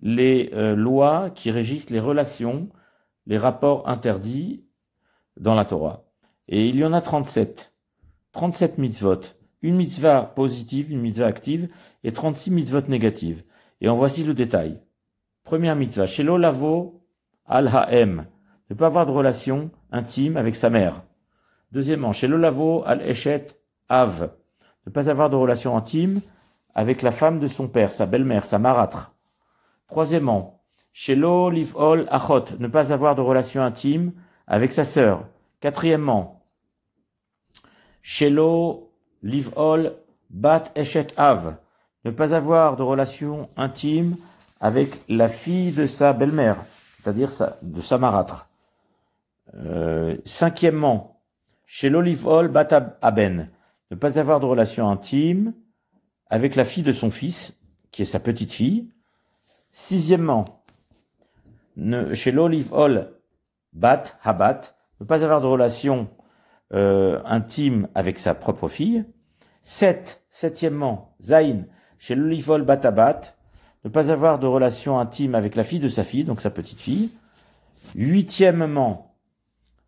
les euh, lois qui régissent les relations, les rapports interdits dans la Torah. Et il y en a 37. 37 mitzvot. Une mitzvah positive, une mitzvah active et 36 mitzvot négatives. Et en voici le détail. Première mitzvah, chez Lavo Al Ha'em. Ne pas avoir de relation intime avec sa mère. Deuxièmement, Shelo Lavo Al Eshet Av. Ne pas avoir de relation intime avec la femme de son père, sa belle-mère, sa marâtre. Troisièmement, Shelo liv'ol Achot, ne pas avoir de relation intime avec sa sœur. Quatrièmement, Shelo Livol Bat Eshet Av, ne pas avoir de relation intime avec la fille de sa belle-mère, c'est-à-dire de sa marâtre. Euh, cinquièmement, Shelo Livol Bat Aben, ne pas avoir de relation intime avec la fille de son fils, qui est sa petite fille. Sixièmement, chez l'Olive Hall, Bat, Habat, ne pas avoir de relation euh, intime avec sa propre fille. Sept, septièmement, Zain, chez l'Olive Hall, Bat, Habat, ne pas avoir de relation intime avec la fille de sa fille, donc sa petite fille. Huitièmement,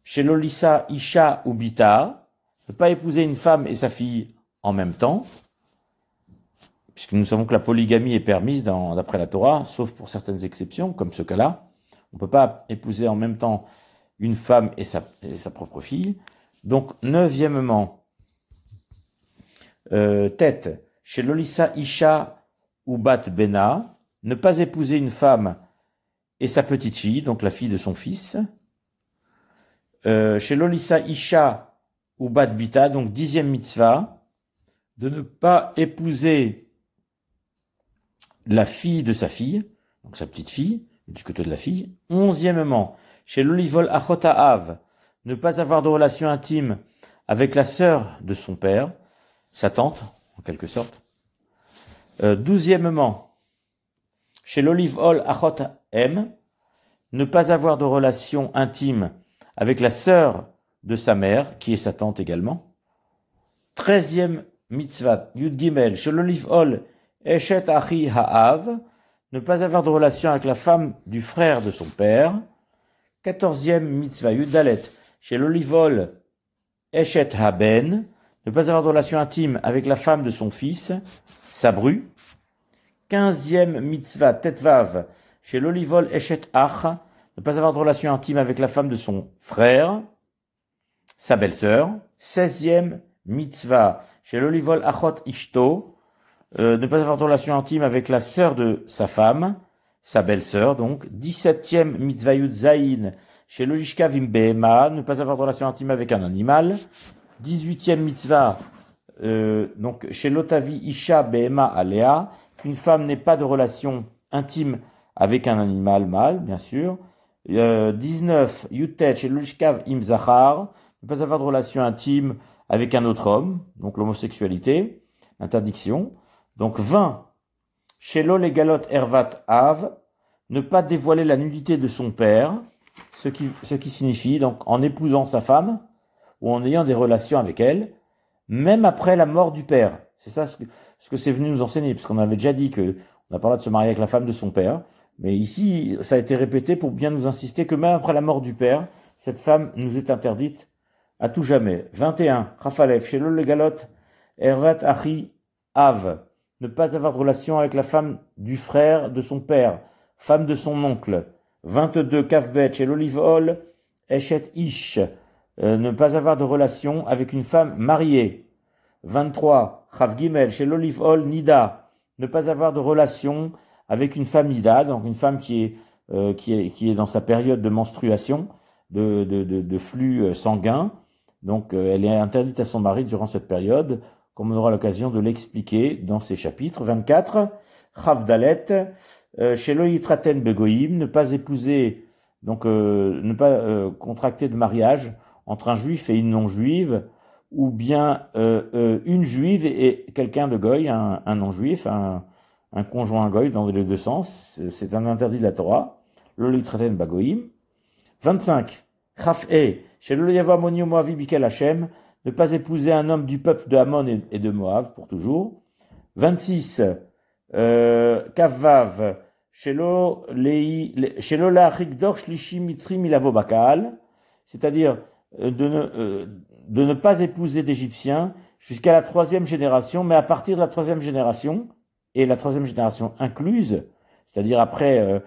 chez l'Olissa, Isha ou Bita, ne pas épouser une femme et sa fille en même temps puisque nous savons que la polygamie est permise d'après la Torah, sauf pour certaines exceptions, comme ce cas-là. On ne peut pas épouser en même temps une femme et sa, propre fille. Donc, neuvièmement, euh, tête, chez Lolissa Isha ou Bat Bena, ne pas épouser une femme et sa petite fille, donc la fille de son fils. Euh, chez Lolissa Isha ou Bat Bita, donc dixième mitzvah, de ne pas épouser la fille de sa fille, donc sa petite fille, du côté de la fille. Onzièmement, chez l'olivol Av ne pas avoir de relation intime avec la sœur de son père, sa tante, en quelque sorte. Euh, douzièmement, chez l'olivol achota M, ne pas avoir de relation intime avec la sœur de sa mère, qui est sa tante également. Treizième mitzvah, Yud Gimel, chez l'olivol Eshet Ha'av, ne pas avoir de relation avec la femme du frère de son père. Quatorzième mitzvah Yudalet, chez l'olivol Eshet Haben, ne pas avoir de relation intime avec la femme de son fils, Sabru. Quinzième mitzvah Tetvav, chez l'olivol Eshet Ach, ne pas avoir de relation intime avec la femme de son frère, sa belle-sœur. Seizième mitzvah, chez l'olivol Achot Ishto, euh, ne pas avoir de relation intime avec la sœur de sa femme, sa belle-sœur donc. 17e mitzvah Zayin chez Logishka ne pas avoir de relation intime avec un animal. 18e mitzvah euh, donc chez Lotavi Isha Behema Alea, qu'une femme n'ait pas de relation intime avec un animal mâle, bien sûr. 19, euh, Yutet chez im zahar, ne pas avoir de relation intime avec un autre homme, donc l'homosexualité, l'interdiction. Donc 20. Shelo legalot ervat av, ne pas dévoiler la nudité de son père, ce qui, ce qui signifie donc en épousant sa femme ou en ayant des relations avec elle, même après la mort du père. C'est ça ce que c'est venu nous enseigner, puisqu'on avait déjà dit que on a parlé de se marier avec la femme de son père, mais ici ça a été répété pour bien nous insister que même après la mort du père, cette femme nous est interdite à tout jamais. 21. rafalev, chez le Galot, Ervat Achi Av ne pas avoir de relation avec la femme du frère de son père, femme de son oncle. 22 kafbet, et l'Olive ol, echet Ish, euh, ne pas avoir de relation avec une femme mariée. 23 trois chez l'Olive Hol Nida, ne pas avoir de relation avec une femme Nida, donc une femme qui est, euh, qui est, qui est dans sa période de menstruation, de, de, flux euh, sanguin. Donc elle est interdite à son mari durant cette période comme on aura l'occasion de l'expliquer dans ces chapitres. 24, euh, chez Shelo Traten Begoïm, ne pas épouser, donc euh, ne pas euh, contracter de mariage entre un juif et une non-juive, ou bien une juive et quelqu'un de Goy, un, non-juif, un, conjoint Goy dans les deux sens, c'est un interdit de la Torah. yitraten Traten Begoïm. 25, Chaf'e, Shelo Bikel Hashem, ne pas épouser un homme du peuple de Hamon et de Moab pour toujours. 26. Euh, Kavav, Shelo la Rikdor Lishi Mitri Milavo Bakal, c'est-à-dire euh, de ne, euh, de ne pas épouser d'Égyptiens jusqu'à la troisième génération, mais à partir de la troisième génération, et la troisième génération incluse, c'est-à-dire après, euh,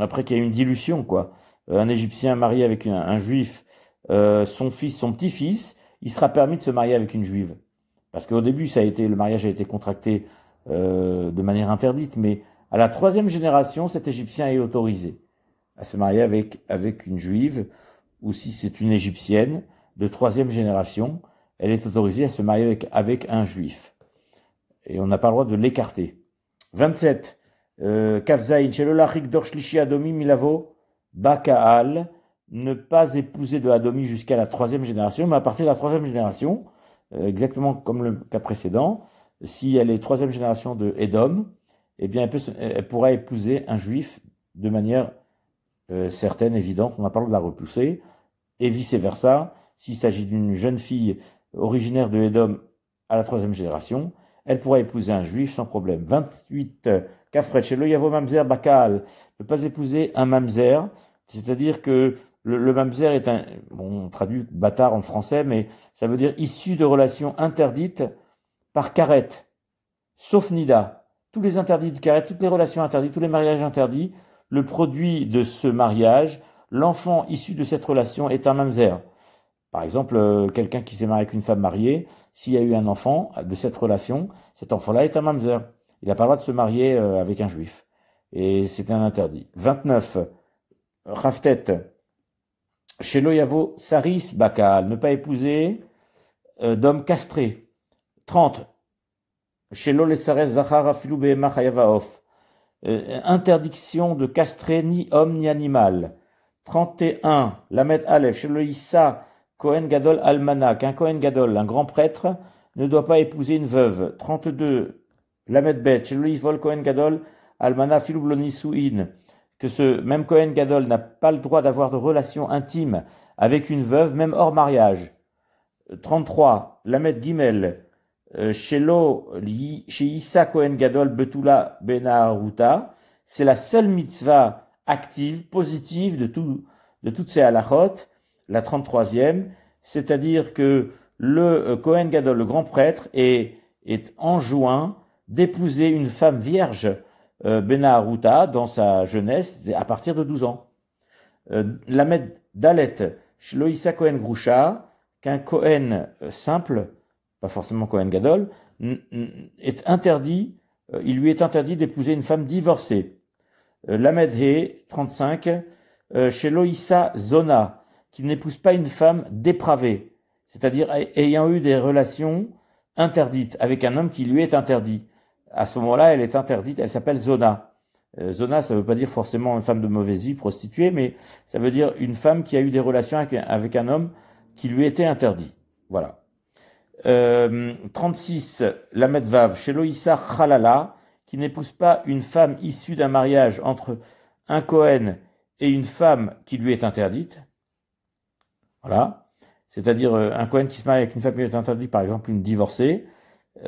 après qu'il y a une dilution, quoi. Un Égyptien marié avec un Juif, son fils, son petit-fils, il sera permis de se marier avec une juive. Parce qu'au début, ça a été, le mariage a été contracté euh, de manière interdite, mais à la troisième génération, cet Égyptien est autorisé à se marier avec, avec une juive, ou si c'est une Égyptienne de troisième génération, elle est autorisée à se marier avec, avec un juif. Et on n'a pas le droit de l'écarter. 27. Euh, Kafzaïn, Shelolachik Dorshlishi Adomi Milavo, Bakaal, ne pas épouser de Adomi jusqu'à la troisième génération, mais à partir de la troisième génération, euh, exactement comme le cas précédent, si elle est troisième génération de Edom, eh bien elle, pourra épouser un juif de manière euh, certaine, évidente, on a parlé de la repousser, et vice-versa, s'il s'agit d'une jeune fille originaire de Edom à la troisième génération, elle pourra épouser un juif sans problème. 28. Kafret, chez le Yavo Mamzer Bakal, ne pas épouser un Mamzer, c'est-à-dire que le, mamzer est un, bon, on traduit bâtard en français, mais ça veut dire issu de relations interdites par karet, sauf nida. Tous les interdits de karet, toutes les relations interdites, tous les mariages interdits, le produit de ce mariage, l'enfant issu de cette relation est un mamzer. Par exemple, euh, quelqu'un qui s'est marié avec une femme mariée, s'il y a eu un enfant de cette relation, cet enfant-là est un mamzer. Il n'a pas le droit de se marier euh, avec un juif. Et c'est un interdit. 29. Raftet, chez Loyavo, Saris Bakal, ne pas épouser euh, d'hommes castrés. 30. Chez Lolesares Zahara Filubema Hayavaof, euh, interdiction de castrer ni homme ni animal. 31. Lamed Aleph, chez Loïssa Cohen Gadol almana » un kohen Gadol, un grand prêtre, ne doit pas épouser une veuve. 32. Lamed Bet, chez Loïs Vol Kohen Gadol Almana in » que ce même Cohen Gadol n'a pas le droit d'avoir de relations intimes avec une veuve, même hors mariage. 33. Euh, Lamed Gimel, Shelo, euh, chez Issa Cohen Gadol, Betula Benaruta, c'est la seule mitzvah active, positive de, tout, de toutes ces halachot, la 33e, c'est-à-dire que le euh, Cohen Gadol, le grand prêtre, est, est enjoint d'épouser une femme vierge euh, Benaharuta dans sa jeunesse à partir de 12 ans. Euh, Lamed Dalet, Shloïsa Cohen Groucha, qu'un Cohen euh, simple, pas forcément Kohen Gadol, est interdit, il lui est interdit d'épouser une femme divorcée. Lamed He, 35, Loïssa Zona, qui n'épouse pas une femme dépravée, c'est-à-dire ayant eu des relations interdites avec un homme qui lui est interdit à ce moment-là, elle est interdite, elle s'appelle zona. Euh, zona, ça ne veut pas dire forcément une femme de mauvaise vie, prostituée, mais ça veut dire une femme qui a eu des relations avec, un homme qui lui était interdit. Voilà. 36, euh, la Medvav, chez Loïssa Khalala, qui n'épouse pas une femme issue d'un mariage entre un Cohen et une femme qui lui est interdite. Voilà. C'est-à-dire euh, un Cohen qui se marie avec une femme qui lui est interdite, par exemple une divorcée,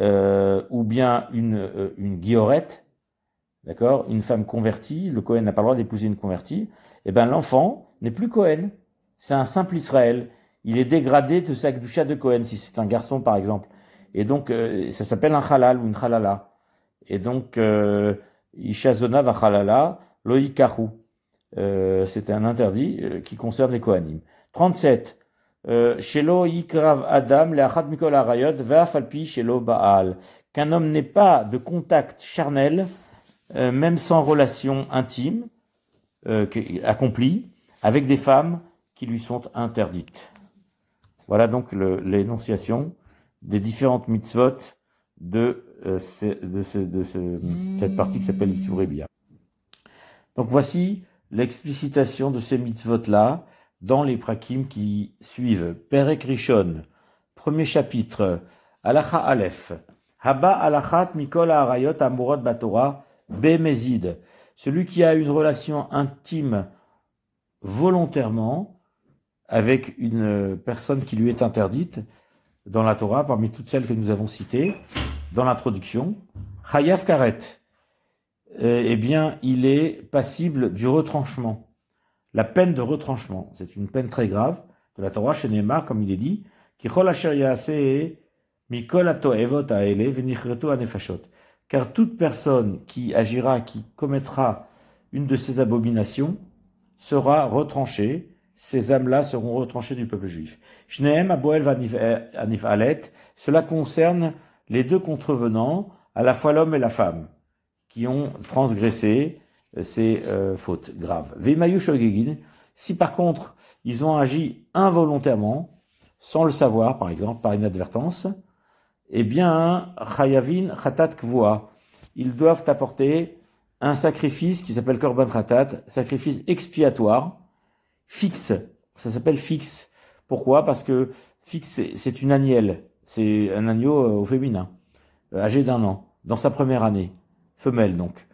euh, ou bien une, euh, une guillorette, d'accord, une femme convertie, le Cohen n'a pas le droit d'épouser une convertie, eh ben l'enfant n'est plus Cohen. C'est un simple Israël. Il est dégradé de sa chat de Cohen, si c'est un garçon par exemple. Et donc, euh, ça s'appelle un halal ou une halala. Et donc, euh, Ishazona va halala, loïkahu. c'est un interdit qui concerne les Kohanim. 37. Euh, Shelo Yikrav Adam, Leachat Mikol Arayot, Veafalpi Shelo Baal. Qu'un homme n'ait pas de contact charnel, euh, même sans relation intime, euh, accomplie, avec des femmes qui lui sont interdites. Voilà donc l'énonciation des différentes mitzvot de, de, cette partie qui s'appelle Issourébia. Donc voici l'explicitation de ces mitzvot-là dans les prakim qui suivent. Perek Rishon, premier chapitre, Alacha Aleph, Haba Alachat Mikol Arayot Amurot Batora, Bemezid. Celui qui a une relation intime volontairement avec une personne qui lui est interdite dans la Torah, parmi toutes celles que nous avons citées dans l'introduction, hayav Karet, euh, eh bien, il est passible du retranchement la peine de retranchement. C'est une peine très grave de la Torah chez comme il est dit, qui car toute personne qui agira, qui commettra une de ces abominations, sera retranchée, ces âmes-là seront retranchées du peuple juif. cela concerne les deux contrevenants, à la fois l'homme et la femme, qui ont transgressé c'est euh, grave grave. si par contre ils ont agi involontairement, sans le savoir par exemple, par inadvertance, eh bien, Chayavin Khatat Kvoa, ils doivent apporter un sacrifice qui s'appelle Korban Khatat, sacrifice expiatoire, fixe. Ça s'appelle fixe. Pourquoi Parce que fixe, c'est une agnelle, c'est un agneau euh, au féminin, euh, âgé d'un an, dans sa première année, femelle donc.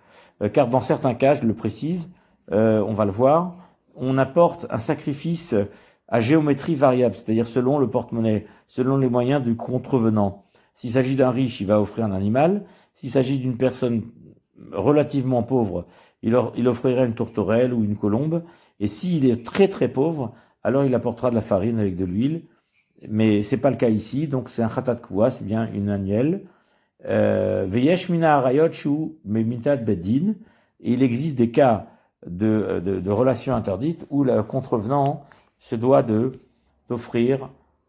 Euh, car dans certains cas, je le précise, euh, on va le voir, on apporte un sacrifice à géométrie variable, c'est-à-dire selon le porte-monnaie, selon les moyens du contrevenant. S'il s'agit d'un riche, il va offrir un animal. S'il s'agit d'une personne relativement pauvre, il, offrirait offrira une tourterelle ou une colombe. Et s'il est très très pauvre, alors il apportera de la farine avec de l'huile. Mais c'est pas le cas ici, donc c'est un khatat c'est bien une agnelle. Euh, Veyeshmina Memitat Bedin. Il existe des cas de, de, de, relations interdites où le contrevenant se doit de d'offrir,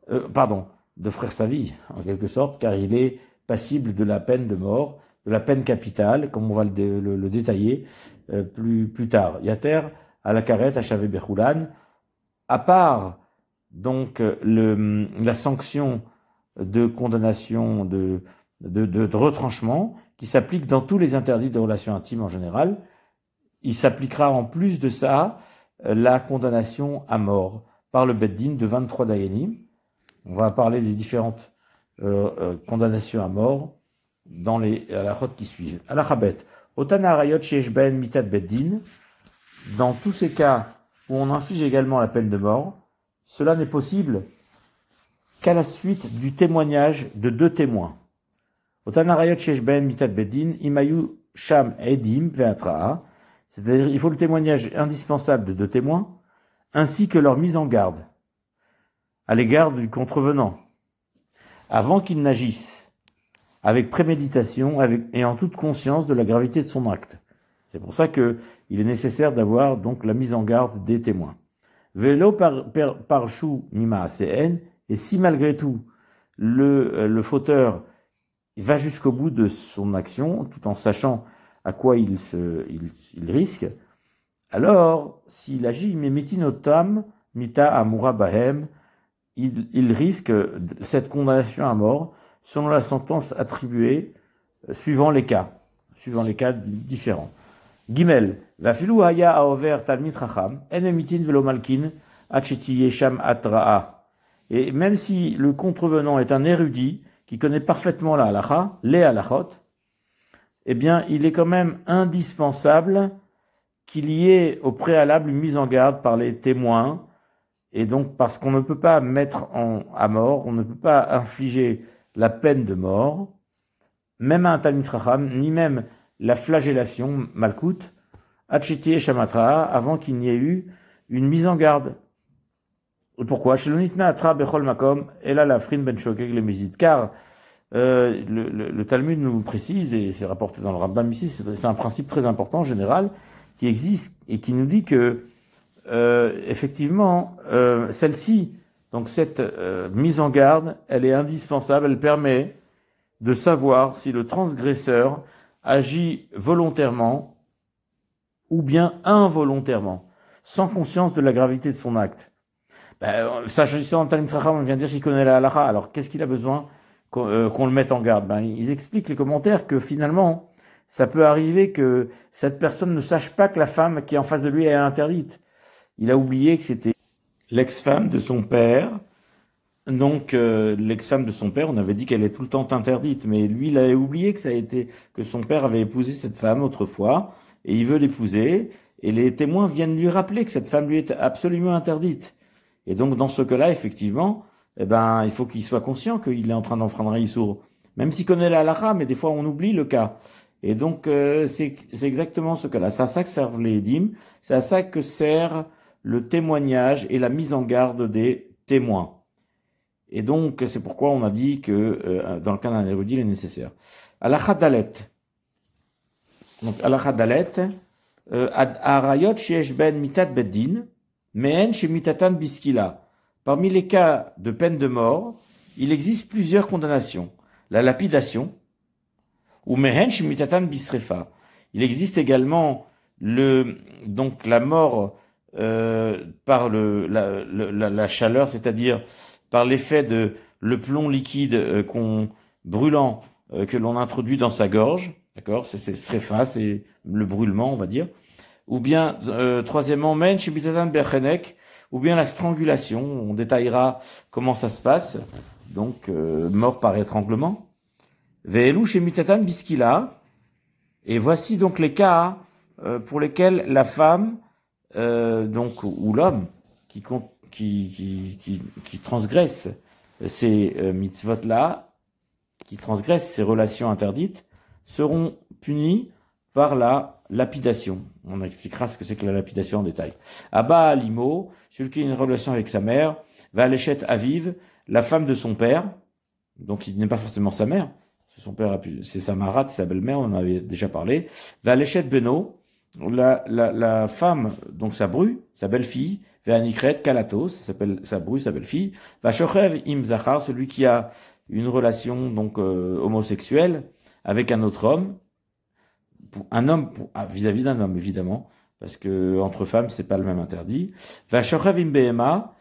euh, pardon, d'offrir sa vie en quelque sorte, car il est passible de la peine de mort, de la peine capitale, comme on va le, le, détailler euh, plus plus tard. Yater à la carrette à Chavé à part donc le, la sanction de condamnation de de, retranchement qui s'applique dans tous les interdits de relations intimes en général. Il s'appliquera en plus de ça euh, la condamnation à mort par le Beddin de 23 d'ayanim. On va parler des différentes euh, euh, condamnations à mort dans les halachot qui suivent. Alachabet, Otana ben, Mitat Beddin, dans tous ces cas où on inflige également la peine de mort, cela n'est possible qu'à la suite du témoignage de deux témoins. Ben C'est-à-dire, il faut le témoignage indispensable de deux témoins, ainsi que leur mise en garde à l'égard du contrevenant, avant qu'il n'agisse, avec préméditation avec, et en toute conscience de la gravité de son acte. C'est pour ça que il est nécessaire d'avoir donc la mise en garde des témoins. Vélo par, et si malgré tout le, euh, le fauteur il va jusqu'au bout de son action tout en sachant à quoi il, risque, alors s'il agit mita amura bahem, il, risque cette condamnation à mort selon la sentence attribuée euh, suivant les cas, suivant les cas différents. Gimel, vafilu haya aover talmit racham, en velo malkin, atraa. Et même si le contrevenant est un érudit, qui connaît parfaitement la halacha, les halachot, eh bien, il est quand même indispensable qu'il y ait au préalable une mise en garde par les témoins, et donc parce qu'on ne peut pas mettre en, à mort, on ne peut pas infliger la peine de mort, même à un talmitracham, ni même la flagellation, malkout, Tchiti et Shamatra, avant qu'il n'y ait eu une mise en garde. Pourquoi Car euh, le, le, Talmud nous précise, et c'est rapporté dans le Rambam ici, c'est un principe très important, général, qui existe et qui nous dit que, euh, effectivement, euh, celle-ci, donc cette mise en garde, elle est indispensable, elle permet de savoir si le transgresseur agit volontairement ou bien involontairement, sans conscience de la gravité de son acte. Ben, S'agissant vient dire qu'il connaît la halakha. Alors, qu'est-ce qu'il a besoin euh, qu'on le mette en garde ben, Ils expliquent les commentaires que finalement, ça peut arriver que cette personne ne sache pas que la femme qui est en face de lui est interdite. Il a oublié que c'était l'ex-femme de son père. Donc, euh, l'ex-femme de son père, on avait dit qu'elle est tout le temps interdite, mais lui, il avait oublié que ça a que son père avait épousé cette femme autrefois, et il veut l'épouser. Et les témoins viennent lui rappeler que cette femme lui est absolument interdite. Et donc, dans ce cas-là, effectivement, eh ben, il faut qu'il soit conscient qu'il est en train d'enfreindre un Issour. Même s'il connaît la mais des fois, on oublie le cas. Et donc, euh, c'est exactement ce cas-là. C'est à ça que servent les dîmes. C'est à ça que sert le témoignage et la mise en garde des témoins. Et donc, c'est pourquoi on a dit que euh, dans le cas d'un érudit, il est nécessaire. Alaha Dalet. Donc, alaha Dalet. Euh, Arayot Ben Mitat Beddin. Mehen Shemitatan Biskila. Parmi les cas de peine de mort, il existe plusieurs condamnations. La lapidation, ou Mehen Shemitatan Bisrefa. Il existe également le, donc la mort euh, par le, la, chaleur, c'est-à-dire par l'effet de le plomb liquide euh, qu'on brûlant euh, que l'on introduit dans sa gorge, d'accord C'est Srefa, c'est le brûlement, on va dire ou bien euh, troisièmement men berchenek, ou bien la strangulation. On détaillera comment ça se passe. Donc euh, mort par étranglement. Ve'elu shemitatan biskila. Et voici donc les cas euh, pour lesquels la femme donc ou l'homme qui, qui, qui, qui transgresse ces mitzvot là, qui transgresse ces relations interdites, seront punis par la lapidation. On expliquera ce que c'est que la lapidation en détail. Abba Alimo, celui qui a une relation avec sa mère, va à l'échette Aviv, la femme de son père, donc il n'est pas forcément sa mère, son père, c'est sa marade, sa belle-mère, on en avait déjà parlé, va à l'échette Beno, la, femme, donc sa bru, sa belle-fille, va à Kalatos, s'appelle sa bru, sa belle-fille, va Shochev Imzachar, celui qui a une relation donc euh, homosexuelle avec un autre homme, un homme, ah, vis-à-vis d'un homme évidemment, parce que entre femmes c'est pas le même interdit. bema,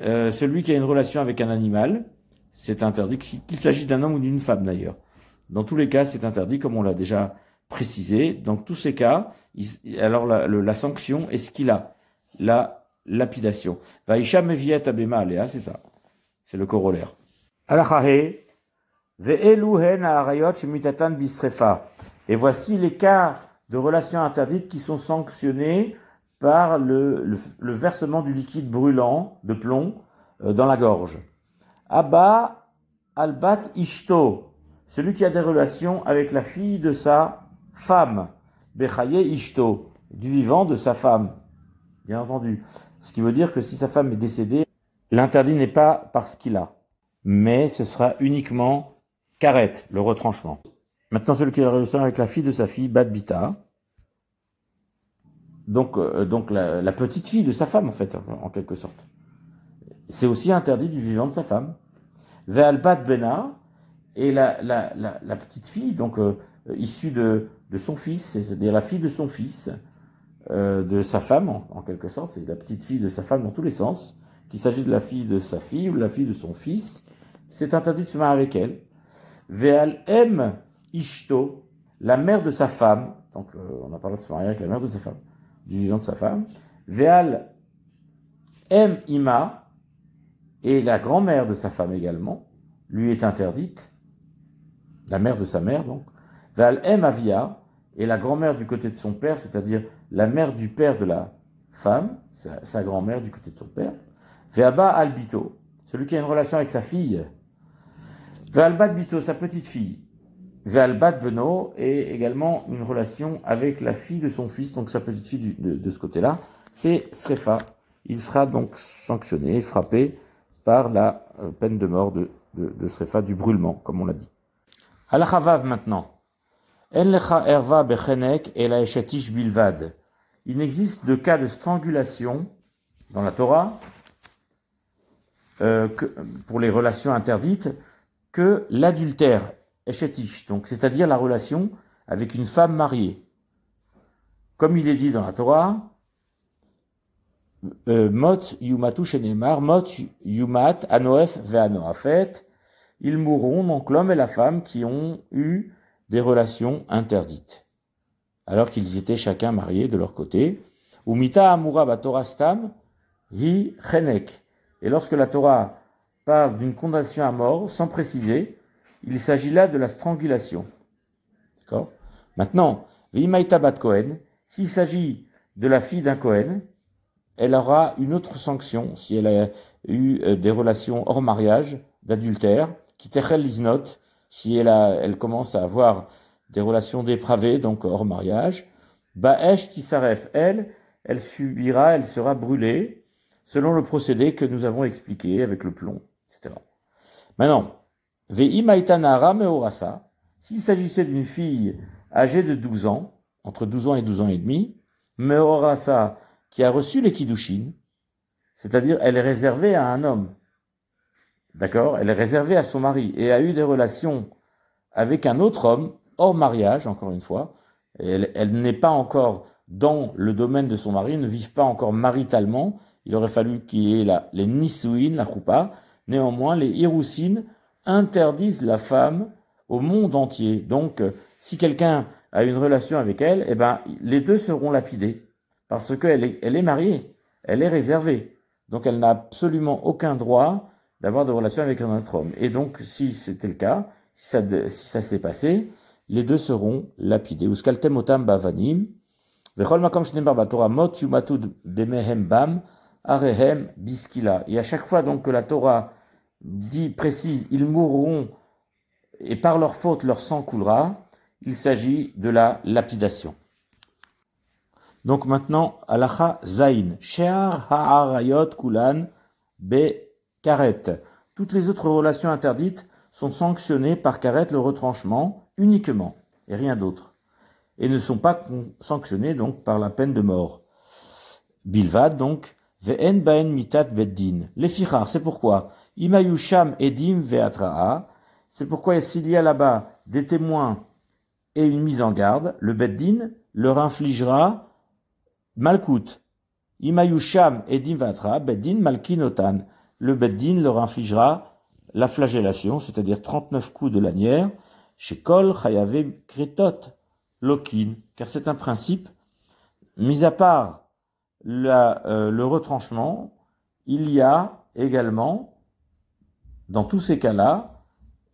euh, celui qui a une relation avec un animal, c'est interdit, qu'il s'agisse d'un homme ou d'une femme d'ailleurs. Dans tous les cas, c'est interdit, comme on l'a déjà précisé. Dans tous ces cas, alors la, sanction est ce qu'il a, la lapidation. abema c'est ça, c'est le corollaire. Et voici les cas de relations interdites qui sont sanctionnés par le, versement du liquide brûlant de plomb euh, dans la gorge. Abba albat ishto, celui qui a des relations avec la fille de sa femme. Bechaye ishto, du vivant de sa femme. Bien entendu. Ce qui veut dire que si sa femme est décédée, l'interdit n'est pas parce qu'il a, mais ce sera uniquement karet » le retranchement. Maintenant, celui qui a relation avec la fille de sa fille, Bad donc, euh, donc la, petite fille de sa femme, en fait, en, quelque sorte. C'est aussi interdit du vivant de sa femme. Ve'albat Bena, et la, la, la, petite fille, donc euh, issue de, son fils, c'est-à-dire la fille de son fils, euh, de sa femme, en, quelque sorte, c'est la petite fille de sa femme dans tous les sens, qu'il s'agit de la fille de sa fille ou de la fille de son fils, c'est interdit de se marier avec elle. Ve'al M, Ishto, la mère de sa femme, donc euh, on a parlé de ce mariage avec la mère de sa femme, du de sa femme, Veal M. Ima, et la grand-mère de sa femme également, lui est interdite, la mère de sa mère donc, Veal M. Avia, et la grand-mère du côté de son père, c'est-à-dire la mère du père de la femme, sa, grand-mère du côté de son père, Veaba Albito, celui qui a une relation avec sa fille, Veal Bito, sa petite fille, Vealbat Beno et également une relation avec la fille de son fils, donc sa petite fille de, ce côté-là, c'est Srefa. Il sera donc sanctionné, frappé par la euh, peine de mort de, Srefa, du brûlement, comme on l'a dit. Al-Khavav maintenant. En lecha bechenek et la bilvad. Il n'existe de cas de strangulation dans la Torah euh, pour les relations interdites que l'adultère donc c'est-à-dire la relation avec une femme mariée. Comme il est dit dans la Torah, euh, Mot Yumatu Shenemar, Mot Yumat Anoef ils mourront, donc l'homme et la femme qui ont eu des relations interdites, alors qu'ils étaient chacun mariés de leur côté. Umita Amura Hi Et lorsque la Torah parle d'une condamnation à mort, sans préciser, il s'agit là de la strangulation. D'accord Maintenant, Bat Cohen, s'il s'agit de la fille d'un Cohen, elle aura une autre sanction si elle a eu euh, des relations hors mariage, d'adultère, qui techel si elle, commence à avoir des relations dépravées, donc hors mariage. Baesh s'arrête, elle, elle subira, elle sera brûlée, selon le procédé que nous avons expliqué avec le plomb, etc. Maintenant, s'il s'agissait d'une fille âgée de 12 ans, entre 12 ans et 12 ans et demi, Meorasa, qui a reçu les Kiddushin, c'est-à-dire elle est réservée à un homme. D'accord Elle est réservée à son mari et a eu des relations avec un autre homme, hors mariage, encore une fois. Elle, n'est pas encore dans le domaine de son mari, ne vivent pas encore maritalement. Il aurait fallu qu'il y ait les Nisuin, la roupa, Néanmoins, les Hirusin interdisent la femme au monde entier. Donc, euh, si quelqu'un a une relation avec elle, eh ben, les deux seront lapidés parce qu'elle est, elle est mariée, elle est réservée. Donc, elle n'a absolument aucun droit d'avoir de relation avec un autre homme. Et donc, si c'était le cas, si ça, s'est passé, les deux seront lapidés. Et à chaque fois donc que la Torah dit, précise, ils mourront et par leur faute leur sang coulera. Il s'agit de la lapidation. Donc maintenant, alaha zain, she'ar ha'arayot kulan be karet. Toutes les autres relations interdites sont sanctionnées par karet le retranchement uniquement et rien d'autre, et ne sont pas sanctionnées donc par la peine de mort. Bilvad donc ve'en baen mitat beddin. Les c'est pourquoi Imayusham Edim Veatraa. C'est pourquoi s'il y a là-bas des témoins et une mise en garde, le Beddin leur infligera Malkout. Imayusham Edim Veatraa, Beddin Malkinotan. Le Beddin leur infligera la flagellation, c'est-à-dire 39 coups de lanière, chez Kol Kretot, Lokin, car c'est un principe, mis à part euh, le retranchement, il y a également dans tous ces cas-là,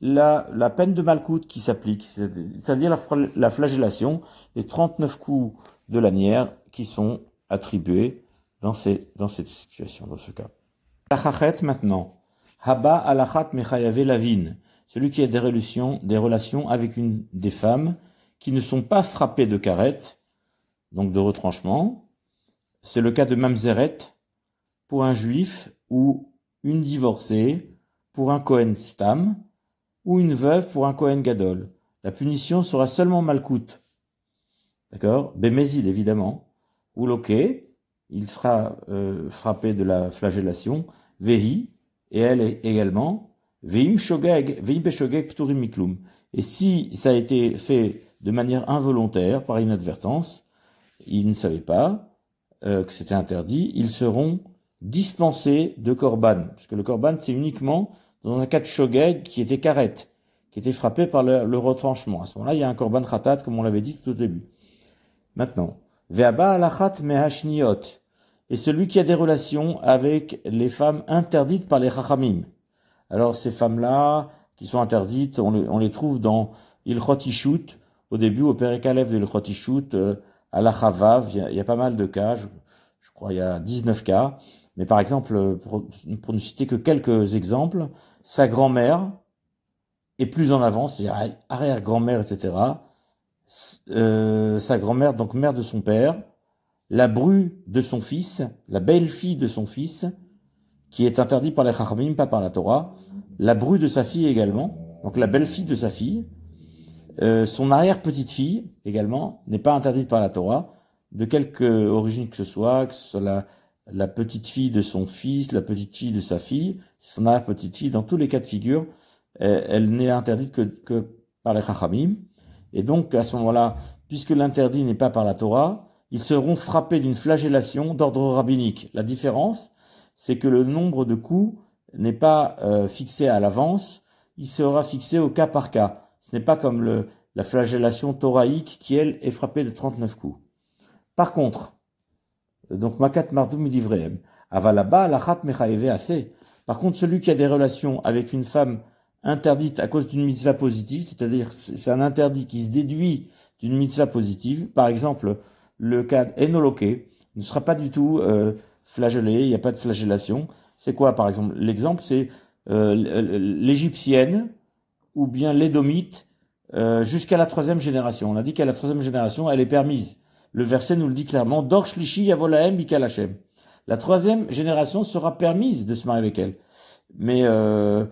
la, peine de malcoute qui s'applique, c'est-à-dire la, la, flagellation, les 39 coups de lanière qui sont attribués dans, cette situation, dans ce cas. La Tachachet maintenant. Haba alachat mechayave lavin. Celui qui a des relations, des relations avec une des femmes qui ne sont pas frappées de carette, donc de retranchement. C'est le cas de mamzeret pour un juif ou une divorcée pour un Cohen Stam ou une veuve pour un Cohen Gadol. La punition sera seulement coûte... D'accord Bémézid, évidemment. Ou loqué, il sera euh, frappé de la flagellation. Vehi, et elle également. Veim Shogeg, Veim beshogeg Et si ça a été fait de manière involontaire, par inadvertance, ils ne savaient pas euh, que c'était interdit, ils seront dispensés de Korban... Parce que le Korban c'est uniquement dans un cas de shogeg qui était carette, qui était frappé par le, retranchement. À ce moment-là, il y a un korban khatat, comme on l'avait dit tout au début. Maintenant, ve'aba alachat mehashniot, et celui qui a des relations avec les femmes interdites par les Rachamim. Alors ces femmes-là, qui sont interdites, on, les trouve dans il au début, au Pérékalev de il euh, à la il y, a pas mal de cas, je crois il y a 19 cas, mais par exemple, pour, ne citer que quelques exemples, sa grand-mère est plus en avance, c'est-à-dire arrière-grand-mère, etc. Euh, sa grand-mère, donc mère de son père, la bru de son fils, la belle-fille de son fils, qui est interdite par les Chachamim, pas par la Torah, la bru de sa fille également, donc la belle-fille de sa fille, euh, son arrière-petite-fille également n'est pas interdite par la Torah, de quelque origine que ce soit, que ce soit la petite fille de son fils, la petite fille de sa fille, son arrière-petite fille, dans tous les cas de figure, elle, n'est interdite que, par les Chachamim. Et donc, à ce moment-là, puisque l'interdit n'est pas par la Torah, ils seront frappés d'une flagellation d'ordre rabbinique. La différence, c'est que le nombre de coups n'est pas euh, fixé à l'avance, il sera fixé au cas par cas. Ce n'est pas comme la flagellation thoraïque qui, elle, est frappée de 39 coups. Par contre, donc makat mardou midivrehem. Avalaba lachat assez. Par contre, celui qui a des relations avec une femme interdite à cause d'une mitzvah positive, c'est-à-dire c'est un interdit qui se déduit d'une mitzvah positive, par exemple le cas enoloké ne sera pas du tout euh, flagellé, il n'y a pas de flagellation. C'est quoi par exemple L'exemple c'est euh, l'égyptienne ou bien l'édomite euh, jusqu'à la troisième génération. On a dit qu'à la troisième génération elle est permise. Le verset nous le dit clairement. La troisième génération sera permise de se marier avec elle. Mais euh,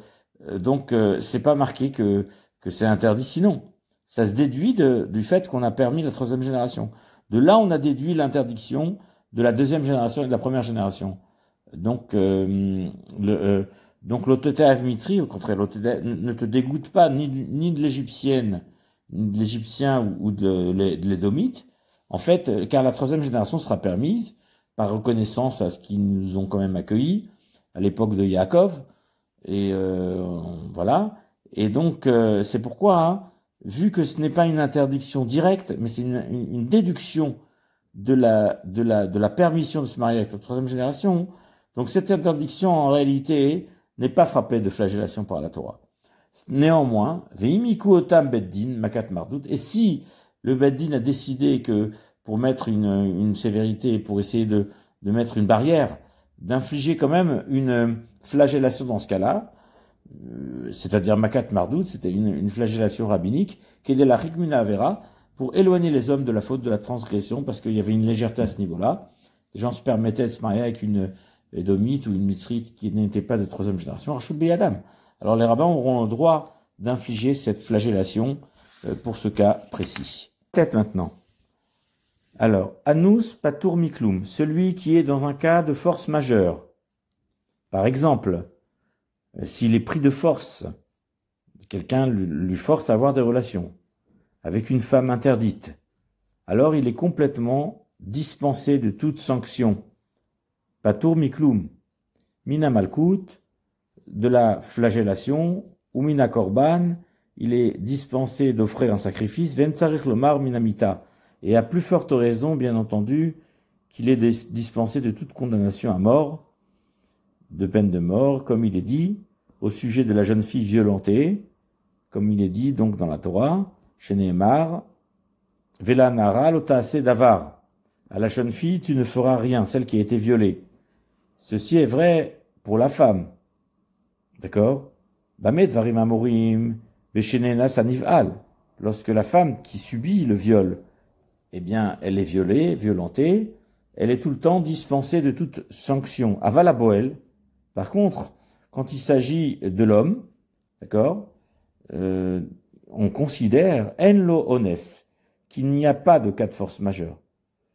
donc euh, c'est pas marqué que que c'est interdit sinon. Ça se déduit du fait qu'on a permis la troisième génération. De là, on a déduit l'interdiction de la deuxième génération et de la première génération. Donc, euh, le, euh, donc mitri, au contraire, ne te dégoûte pas ni, ni de l'égyptienne, de l'égyptien ou, de l'édomite, en fait, euh, car la troisième génération sera permise par reconnaissance à ce qu'ils nous ont quand même accueillis à l'époque de Yaakov. Et euh, voilà. Et donc, euh, c'est pourquoi, hein, vu que ce n'est pas une interdiction directe, mais c'est une, déduction de la, de, la, de la permission de se marier avec la troisième génération, donc cette interdiction, en réalité, n'est pas frappée de flagellation par la Torah. Néanmoins, veimiku otam beddin makat mardut, et si le Badin a décidé que pour mettre une, une sévérité, pour essayer de, mettre une barrière, d'infliger quand même une euh, flagellation dans ce cas-là, euh, c'est-à-dire Makat Mardout, c'était une, flagellation rabbinique, qui est la Rikmuna Avera, pour éloigner les hommes de la faute, de la transgression, parce qu'il y avait une légèreté à ce niveau-là. Les gens se permettaient de se marier avec une Edomite euh, ou une Mitzrite qui n'était pas de troisième génération, Archout ben Adam. Alors les rabbins auront le droit d'infliger cette flagellation euh, pour ce cas précis. Tête maintenant. Alors, anus patur miclum, celui qui est dans un cas de force majeure. Par exemple, euh, s'il est pris de force, quelqu'un lui force à avoir des relations avec une femme interdite, alors il est complètement dispensé de toute sanction. Patur miclum, mina malkut, de la flagellation, ou mina korban, il est dispensé d'offrir un sacrifice, Lomar Minamita, et à plus forte raison, bien entendu, qu'il est dispensé de toute condamnation à mort, de peine de mort, comme il est dit, au sujet de la jeune fille violentée, comme il est dit donc dans la Torah, chez À la jeune fille, tu ne feras rien, celle qui a été violée. Ceci est vrai pour la femme. D'accord Bamet Lorsque la femme qui subit le viol, eh bien, elle est violée, violentée, elle est tout le temps dispensée de toute sanction. Avala Par contre, quand il s'agit de l'homme, d'accord, euh, on considère enlo ones qu'il n'y a pas de cas de force majeure.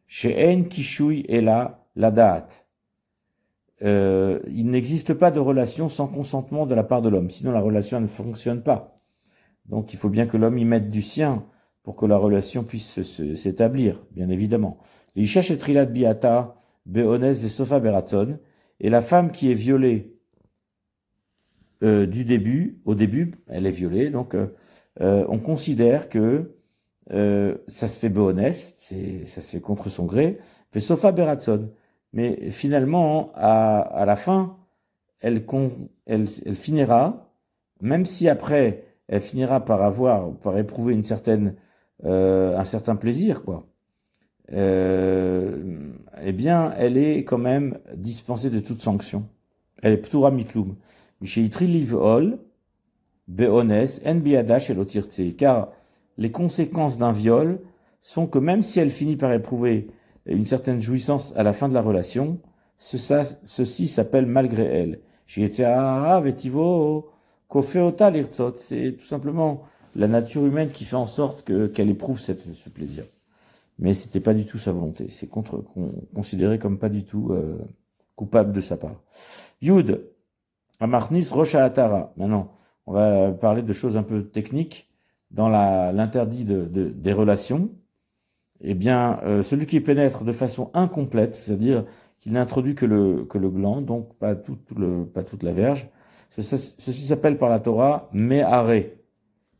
Chez en kishui et la date. Euh, il n'existe pas de relation sans consentement de la part de l'homme, sinon la relation ne fonctionne pas. Donc il faut bien que l'homme y mette du sien pour que la relation puisse s'établir, bien évidemment. Il cherche Et biata, beratson. Et la femme qui est violée euh, du début, au début, elle est violée, donc euh, euh, on considère que ça se fait honest, ça se fait contre son gré, beratson. Mais finalement, à, la fin, elle, con, elle finira, même si après elle finira par avoir, par éprouver une certaine, euh, un certain plaisir, quoi. Euh, eh bien, elle est quand même dispensée de toute sanction. Elle est plutôt mitloum. Car les conséquences d'un viol sont que même si elle finit par éprouver une certaine jouissance à la fin de la relation, ceci s'appelle malgré elle. Ah, ah, ah, Vetivo, c'est tout simplement la nature humaine qui fait en sorte que, qu'elle éprouve ce plaisir. Mais c'était pas du tout sa volonté. C'est contre, considéré comme pas du tout euh, coupable de sa part. Yud, Amarnis Rocha Atara. Maintenant, on va parler de choses un peu techniques dans l'interdit des relations. Eh bien, euh, celui qui pénètre de façon incomplète, c'est-à-dire qu'il n'introduit que le, que le gland, donc pas, tout le, pas toute la verge, Ceci s'appelle par la Torah Meharé.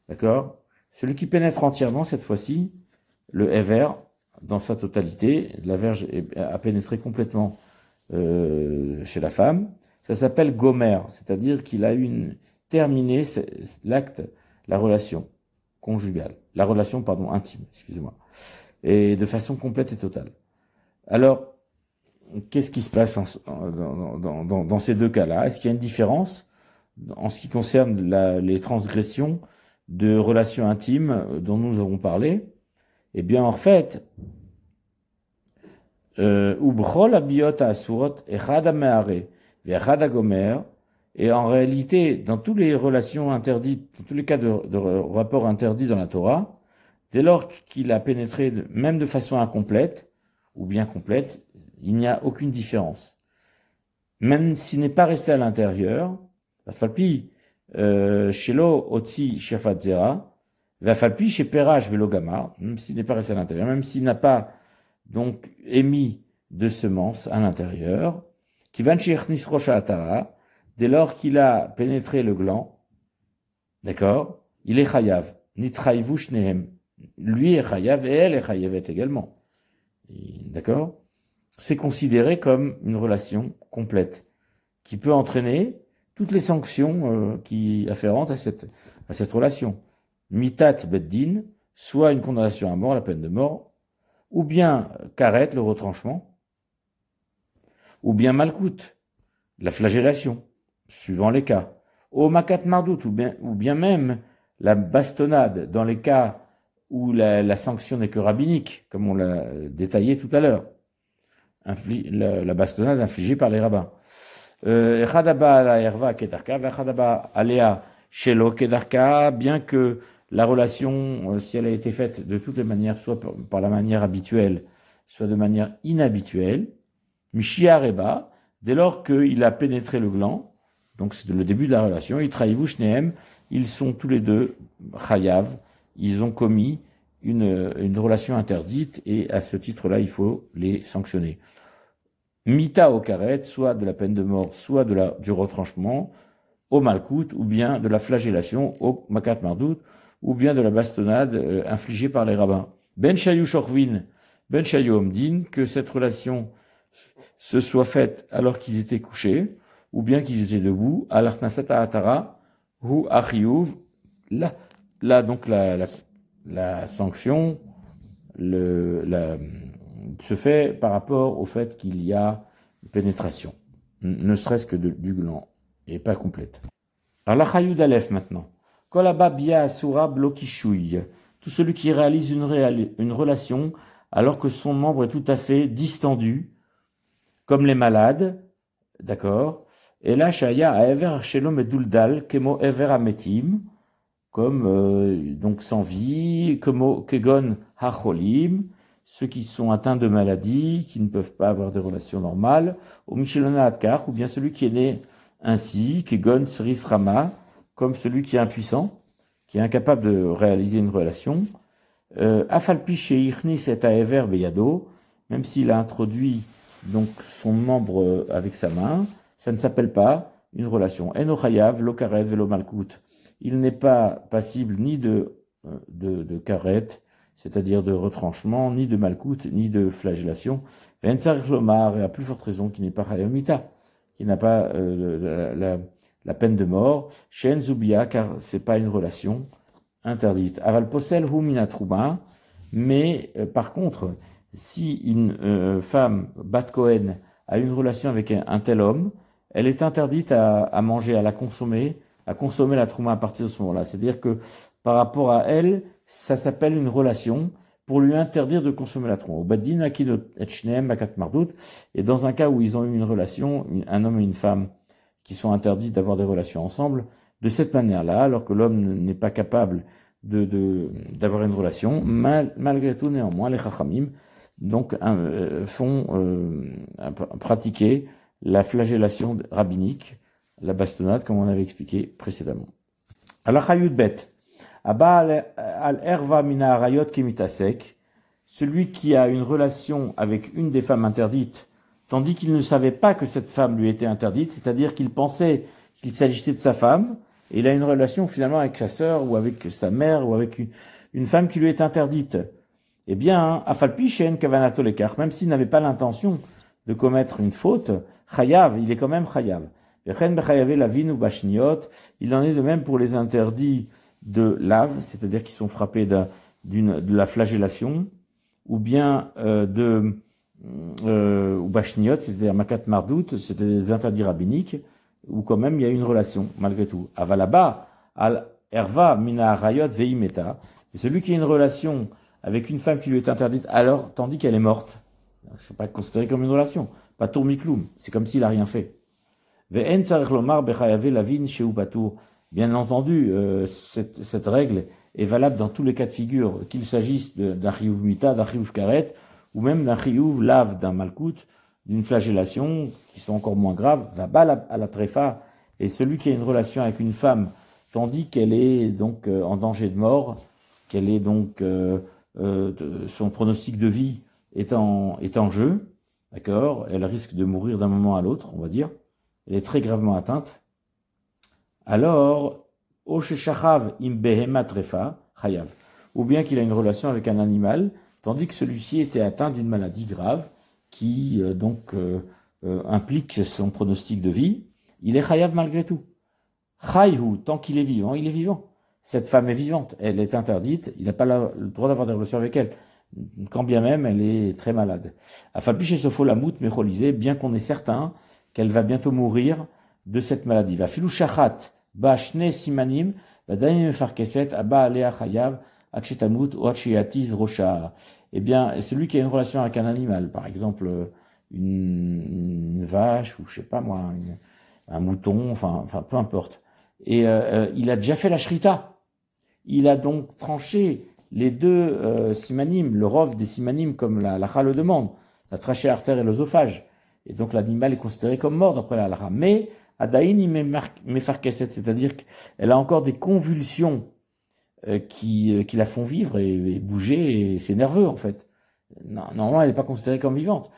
D'accord Celui qui pénètre entièrement, cette fois-ci, le Hever, dans sa totalité, la verge a pénétré complètement euh, chez la femme, ça s'appelle Gomer, c'est-à-dire qu'il a une, terminé l'acte, la relation conjugale, la relation, pardon, intime, excusez-moi, et de façon complète et totale. Alors, qu'est-ce qui se passe dans, dans, ces deux cas-là Est-ce qu'il y a une différence en ce qui concerne les transgressions de relations intimes dont nous avons parlé, eh bien en fait, euh, et et en réalité, dans tous les relations interdites, dans tous les cas de, de rapports interdits dans la Torah, dès lors qu'il a pénétré même de façon incomplète ou bien complète, il n'y a aucune différence. Même s'il n'est pas resté à l'intérieur, ואף שלא הוציא שפעת זרע, la על même s'il n'est pas resté à l'intérieur, même s'il n'a pas donc émis de semences à l'intérieur, qui va atara, dès lors qu'il a pénétré le gland, d'accord, il est chayav, nitraivu Lui est chayav et elle est chayavet également. D'accord C'est considéré comme une relation complète, qui peut entraîner toutes les sanctions euh, qui afférentes à cette, à cette relation. Mitat beddin, soit une condamnation à mort, la peine de mort, ou bien karet, le retranchement, ou bien malkout, la flagellation, suivant les cas. ou makat mardout, ou bien, ou bien même la bastonnade, dans les cas où la, sanction n'est que rabbinique, comme on l'a détaillé tout à l'heure. la bastonnade infligée par les rabbins. Euh, bien que la relation, euh, si elle a été faite de toutes les manières, soit par la manière habituelle, soit de manière inhabituelle, Mishiareba, dès lors qu'il a pénétré le gland, donc c'est le début de la relation, il trahivou Shneem, ils sont tous les deux Chayav, ils ont commis une relation interdite, et à ce titre-là, il faut les sanctionner mita au karet, soit de la peine de mort, soit de la, du retranchement au malkout, ou bien de la flagellation au makat mardout, ou bien de la bastonnade euh, infligée par les rabbins. Ben Shayou Shorvin, Ben Shayou Omdin, que cette relation se soit faite alors qu'ils étaient couchés, ou bien qu'ils étaient debout, à l'artnasata atara, ou Riouv, là, là donc la, la, la sanction, le, la, se fait par rapport au fait qu'il y a pénétration, ne serait-ce que du gland, et pas complète. Alors la Chayud maintenant. Kolaba Tout celui qui réalise une, relation alors que son membre est tout à fait distendu, comme les malades, d'accord Et là, Shaya a Ever Shelom et Duldal, Kemo Ever comme euh, donc sans vie, Kemo Kegon Hacholim, ceux qui sont atteints de maladies, qui ne peuvent pas avoir des relations normales, au Michelona Adkar, ou bien celui qui est né ainsi, Gon Sris Rama, comme celui qui est impuissant, qui est incapable de réaliser une relation. Euh, Afalpi irnis et Aever Beyado, même s'il a introduit donc son membre euh, avec sa main, ça ne s'appelle pas une relation. Enochayav, Lokaret, Malkout, Il n'est pas passible ni de, euh, de, de c'est-à-dire de retranchement, ni de malcoute, ni de flagellation. Vensar Lomar, et à plus forte raison, qui n'est pas Hayomita, qui n'a pas euh, la, peine de mort. chez Zubia, car c'est pas une relation interdite. Aval Posel mais euh, par contre, si une euh, femme, Bat Cohen, a une relation avec un, tel homme, elle est interdite à, manger, à la consommer, à consommer la trouma à partir de ce moment-là. C'est-à-dire que par rapport à elle, ça s'appelle une relation pour lui interdire de consommer la trompe. Et dans un cas où ils ont eu une relation, un homme et une femme, qui sont interdits d'avoir des relations ensemble, de cette manière-là, alors que l'homme n'est pas capable de d'avoir une relation, malgré tout, néanmoins, les chachamim donc euh, font euh, pratiquer la flagellation rabbinique, la bastonnade, comme on avait expliqué précédemment. Alors, Hayud Bet al-Erva celui qui a une relation avec une des femmes interdites, tandis qu'il ne savait pas que cette femme lui était interdite, c'est-à-dire qu'il pensait qu'il s'agissait de sa femme, et il a une relation finalement avec sa sœur ou avec sa mère ou avec une, femme qui lui est interdite. Eh bien, même s'il n'avait pas l'intention de commettre une faute, Chayav, il est quand même Chayav. Il en est de même pour les interdits de lave, c'est-à-dire qu'ils sont frappés de, de la flagellation, ou bien euh, de euh, ou bachniot, c'est-à-dire makat mardout, c'était des interdits rabbiniques, où quand même il y a une relation malgré tout. Avalaba al erva mina rayot veimeta. celui qui a une relation avec une femme qui lui est interdite alors tandis qu'elle est morte, c'est pas considéré comme une relation. Pas tourmikloum, c'est comme s'il a rien fait. Ve'en lomar bechayavé lavin sheu Bien entendu, euh, cette, règle est valable dans tous les cas de figure, qu'il s'agisse d'un chiyuv mita, d'un karet, ou même d'un chiyuv lave, d'un malkout, d'une flagellation, qui sont encore moins graves, va bal à, la tréfa, et celui qui a une relation avec une femme, tandis qu'elle est donc euh, en danger de mort, qu'elle est donc euh, son pronostic de vie est en, est en jeu, d'accord, elle risque de mourir d'un moment à l'autre, on va dire, elle est très gravement atteinte, alors Ou bien qu'il a une relation avec un animal, tandis que celui-ci était atteint d'une maladie grave qui euh, donc euh, euh, implique son pronostic de vie, il est chayav malgré tout. Chayhu, tant qu'il est vivant, il est vivant. Cette femme est vivante, elle est interdite, il n'a pas le droit d'avoir des relations avec elle, quand bien même elle est très malade. la bien qu'on est certain qu'elle va bientôt mourir, de cette maladie. Va filou shachat simanim Eh bien, celui qui a une relation avec un animal, par exemple euh, une, vache ou je sais pas moi, un mouton, enfin, enfin peu importe. Et euh, euh, il a déjà fait la shrita. Il a donc tranché les deux simanim, le rov des simanim comme la lacha le demande, la trachée artère et l'œsophage. Et donc l'animal est considéré comme mort d'après la lacha. Mais c'est-à-dire qu'elle a encore des convulsions euh, qui, euh, qui, la font vivre et, bouger, et c'est nerveux en fait. normalement, elle n'est pas considérée comme vivante.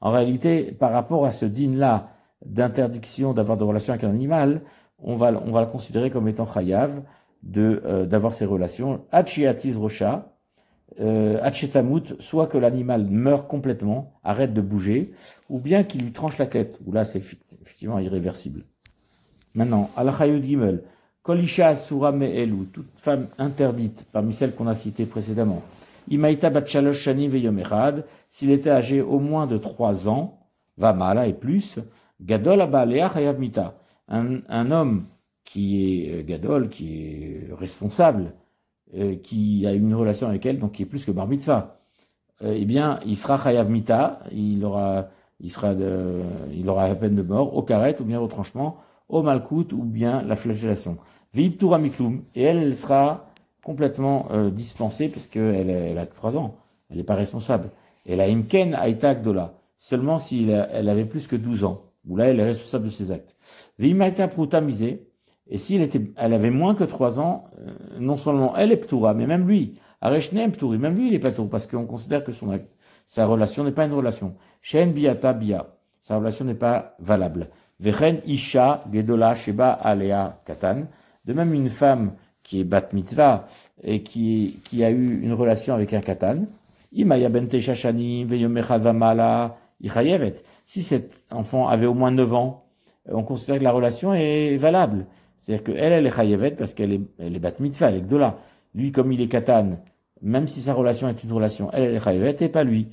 En réalité, par rapport à ce din-là d'interdiction d'avoir des relations avec un animal, on va, on va le considérer comme étant chayav de euh, d'avoir ces relations. Achiatiz rocha, euh, soit que l'animal meurt complètement, arrête de bouger, ou bien qu'il lui tranche la tête, où là c'est effectivement irréversible. Maintenant, Al-Khayud Gimel, Kolisha Asura toute femme interdite parmi celles qu'on a citées précédemment. Imaita Batchalosh Shani s'il était âgé au moins de 3 ans, Vamala et plus, Gadol Abalea un homme qui est euh, Gadol, qui est responsable, euh, qui a une relation avec elle, donc qui est plus que bar mitzvah, euh, eh bien, il sera chayav mita, il aura, il sera de, il aura la peine de mort, au karet, ou bien au tranchement, au malkout, ou bien la flagellation. Vip touramiklum et elle, sera complètement euh, dispensée, parce qu'elle elle a trois ans, elle n'est pas responsable. Et la imken aitak dola, seulement si elle avait plus que 12 ans, où là, elle est responsable de ses actes. Vimaita prutamisé, et si elle avait moins que 3 ans, euh, non seulement elle est Ptoura, mais même lui, Areshne est Ptouri, même lui il est Ptour, parce qu'on considère que son, sa relation n'est pas une relation. Shen Biata sa relation n'est pas valable. Vechen Isha Gedola Sheba Alea Katan, de même une femme qui est Bat Mitzvah et qui, qui a eu une relation avec un Katan, Imaya Bente Shashani Veyomechadamala Ichayevet, si cet enfant avait au moins 9 ans, on considère que la relation est valable. C'est-à-dire qu'elle, elle est chayevet parce qu'elle est, elle est bat mitzvah, elle est gdola. Lui, comme il est katane, même si sa relation est une relation, elle, est chayevet et pas lui.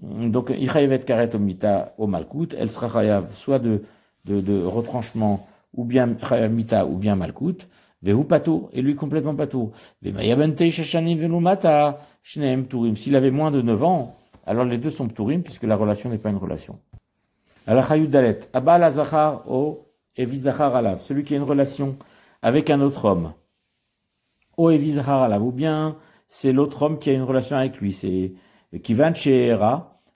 Donc, il chayevet karet omita au elle sera chayav soit de, de, retranchement, ou bien chayav ou bien malkout, ou patour, et lui complètement patour. Ben S'il avait moins de 9 ans, alors les deux sont turim puisque la relation n'est pas une relation. Alors, dalet, o celui qui a une relation avec un autre homme. O oh, ou bien c'est l'autre homme qui a une relation avec lui, c'est chez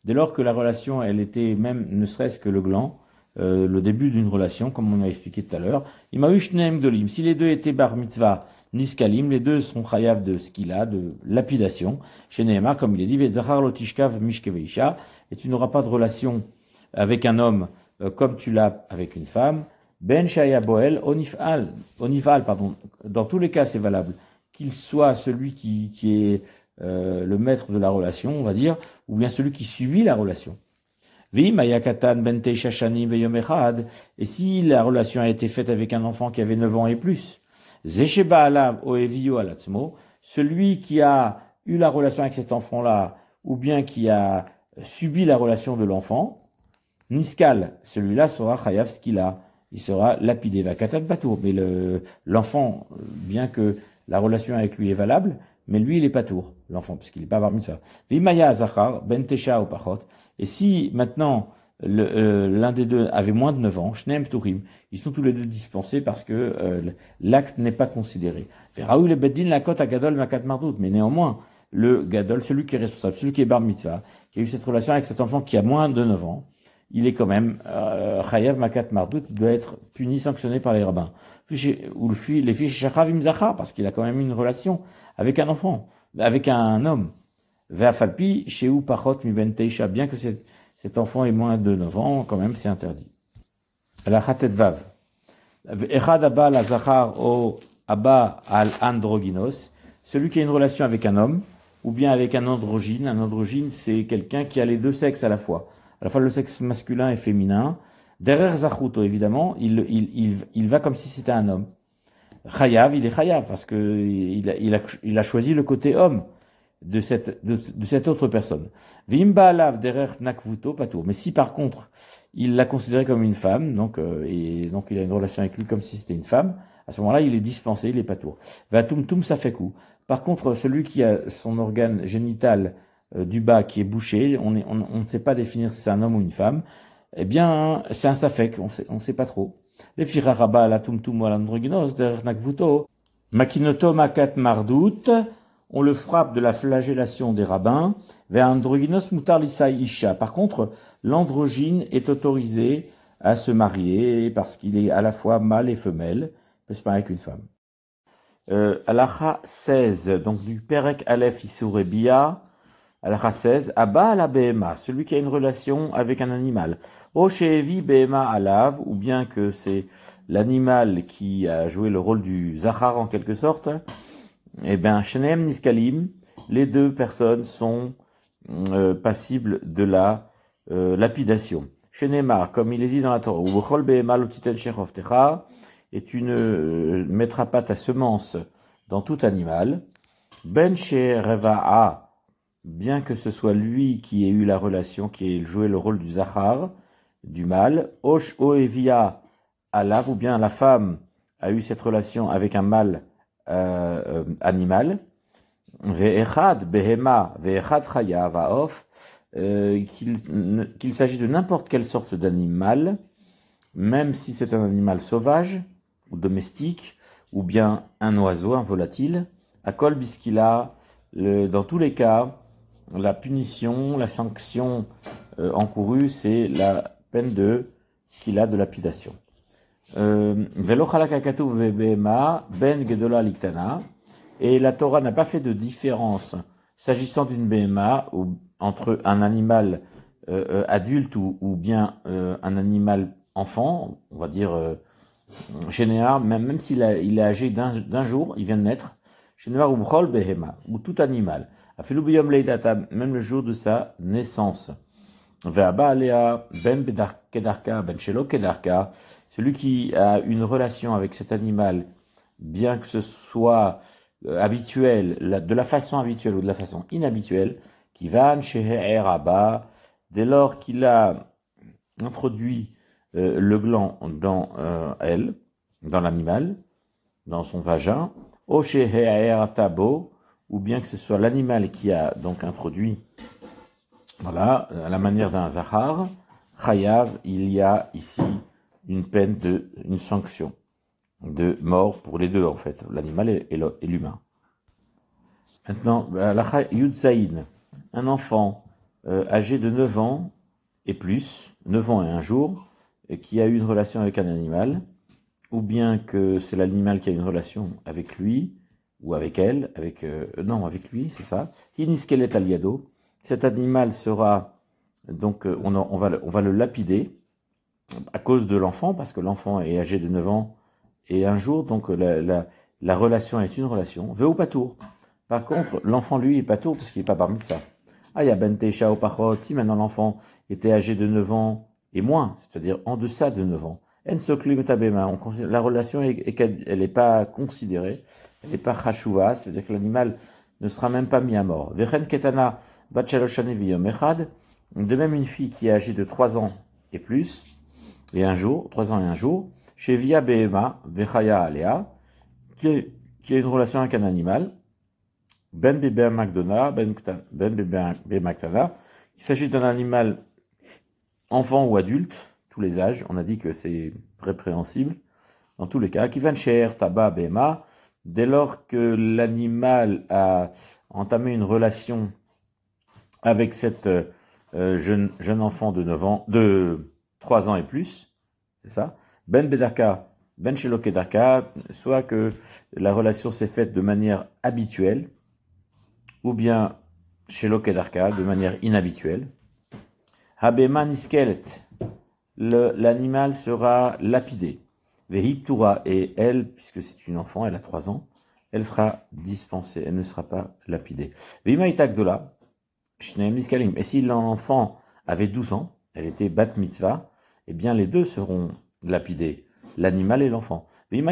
dès lors que la relation, elle était même, ne serait-ce que le gland, euh, le début d'une relation, comme on a expliqué tout à l'heure. Imahushneim Dolim, si les deux étaient Bar Mitzvah, Niskalim, les deux sont chayav de ce qu'il a de lapidation. Chez comme il est dit, et tu n'auras pas de relation avec un homme euh, comme tu l'as avec une femme. Ben Shaya Boel, Onifal, pardon, dans tous les cas c'est valable, qu'il soit celui qui, qui est euh, le maître de la relation, on va dire, ou bien celui qui subit la relation. Ben et si la relation a été faite avec un enfant qui avait 9 ans et plus, celui qui a eu la relation avec cet enfant-là, ou bien qui a subi la relation de l'enfant, Niskal, celui-là sera Chayav ce qu'il a il sera lapidé. Mais l'enfant, euh, bien que la relation avec lui est valable, mais lui, il est tour, l'enfant, puisqu'il qu'il n'est pas bar mitzvah, ben Et si maintenant, euh, l'un des deux avait moins de 9 ans, Shneem ils sont tous les deux dispensés parce que euh, l'acte n'est pas considéré. Raoul et la à Gadol, mais néanmoins, le Gadol, celui qui est responsable, celui qui est bar mitzvah, qui a eu cette relation avec cet enfant qui a moins de 9 ans, il est quand même Chayav euh, Makat Mardut, il doit être puni, sanctionné par les rabbins. Ou les filles, parce qu'il a quand même une relation avec un enfant, avec un homme. Pachot ben bien que cet, enfant ait moins de 9 ans, quand même c'est interdit. La Vav. la Abba al celui qui a une relation avec un homme, ou bien avec un androgyne. Un androgyne, c'est quelqu'un qui a les deux sexes à la fois la le sexe masculin et féminin. Derrière Zachuto, évidemment, il, il, il, il, va comme si c'était un homme. Chayav, il est Chayav, parce que il a, il, choisi le côté homme de cette, de, cette autre personne. Vimba alav Nakvuto, pas Mais si par contre, il l'a considéré comme une femme, donc, euh, et donc il a une relation avec lui comme si c'était une femme, à ce moment-là, il est dispensé, il est pas tour. Vatum tum ça fait coup. Par contre, celui qui a son organe génital euh, du bas qui est bouché, on, ne sait pas définir si c'est un homme ou une femme, eh bien, c'est un safek, on ne sait pas trop. Les firaraba la tumtum nakvuto, makinoto makat mardout, on le frappe de la flagellation des rabbins, vers androgynos mutar isha. Par contre, l'androgyne est autorisé à se marier parce qu'il est à la fois mâle et femelle, mais peut se marier avec une femme. Euh, Alaha 16, donc du Perek Aleph Issourebia, al 16, Abba la BMA, celui qui a une relation avec un animal. Oshevi oh, Behema Alav, ou bien que c'est l'animal qui a joué le rôle du Zahar en quelque sorte. Eh bien, chenem Niskalim, les deux personnes sont euh, passibles de la euh, lapidation. Chenema, comme il est dit dans la Torah, ou et tu ne mettras pas ta semence dans tout animal. Ben Shereva'a, bien que ce soit lui qui ait eu la relation, qui ait joué le rôle du Zahar, du mâle, Osh Oevia Alav, ou bien la femme a eu cette relation avec un mâle euh, euh, animal, Ve'echad Behema, euh, qu'il s'agit de n'importe quelle sorte d'animal, même si c'est un animal sauvage ou domestique, ou bien un oiseau, un volatile, à Kolbiskila, dans tous les cas, la punition, la sanction euh, encourue, c'est la peine de ce qu'il a de lapidation. Euh, ben Et la Torah n'a pas fait de différence s'agissant d'une BMA ou entre un animal euh, adulte ou, bien un animal enfant, on va dire même, même s'il est âgé d'un jour, il vient de naître, général ou behema, ou tout animal même le jour de sa naissance. Ben ben Celui qui a une relation avec cet animal, bien que ce soit euh, habituel, de la façon habituelle ou de la façon inhabituelle, qui va er dès lors qu'il a introduit euh, le gland dans euh, elle, dans l'animal, dans son vagin, er Tabo, ou bien que ce soit l'animal qui a donc introduit, voilà, à la manière d'un zahar, chayav, il y a ici une peine de, une sanction de mort pour les deux en fait, l'animal et l'humain. Maintenant, bah, la Yudzaïn, un enfant euh, âgé de 9 ans et plus, 9 ans et un jour, qui a eu une relation avec un animal, ou bien que c'est l'animal qui a une relation avec lui, ou avec elle, avec euh, non, avec lui, c'est ça. Iniskelet aliado. Cet animal sera donc euh, on, va le, on va le lapider à cause de l'enfant parce que l'enfant est âgé de 9 ans et un jour donc la, relation est une relation. Veu pas tour. Par contre, l'enfant lui est pas tour parce qu'il est pas parmi ça. Ah ya ben au parot. Si maintenant l'enfant était âgé de 9 ans et moins, c'est-à-dire en deçà de 9 ans, en la relation elle n'est pas considérée et par pas c'est à dire que l'animal ne sera même pas mis à mort. ketana de même une fille qui est âgée de 3 ans et plus, et un jour, 3 ans et un jour, chez Via Behema, Vechaya Alea, qui, a une relation avec un animal, Ben Bebe McDonald, Ben, ben Bebe il s'agit d'un animal enfant ou adulte, tous les âges, on a dit que c'est répréhensible, dans tous les cas, qui de Taba Behema, Dès lors que l'animal a entamé une relation avec cette euh, jeune, enfant de 9 ans, de 3 ans et plus, c'est ça, Ben Bedaka, Ben soit que la relation s'est faite de manière habituelle, ou bien Shelokedaka, de manière inhabituelle. Habemani l'animal sera lapidé et elle, puisque c'est une enfant, elle a trois ans, elle sera dispensée, elle ne sera pas lapidée. Et si l'enfant avait 12 ans, elle était bat mitzvah, eh bien les deux seront lapidés, l'animal et l'enfant. Et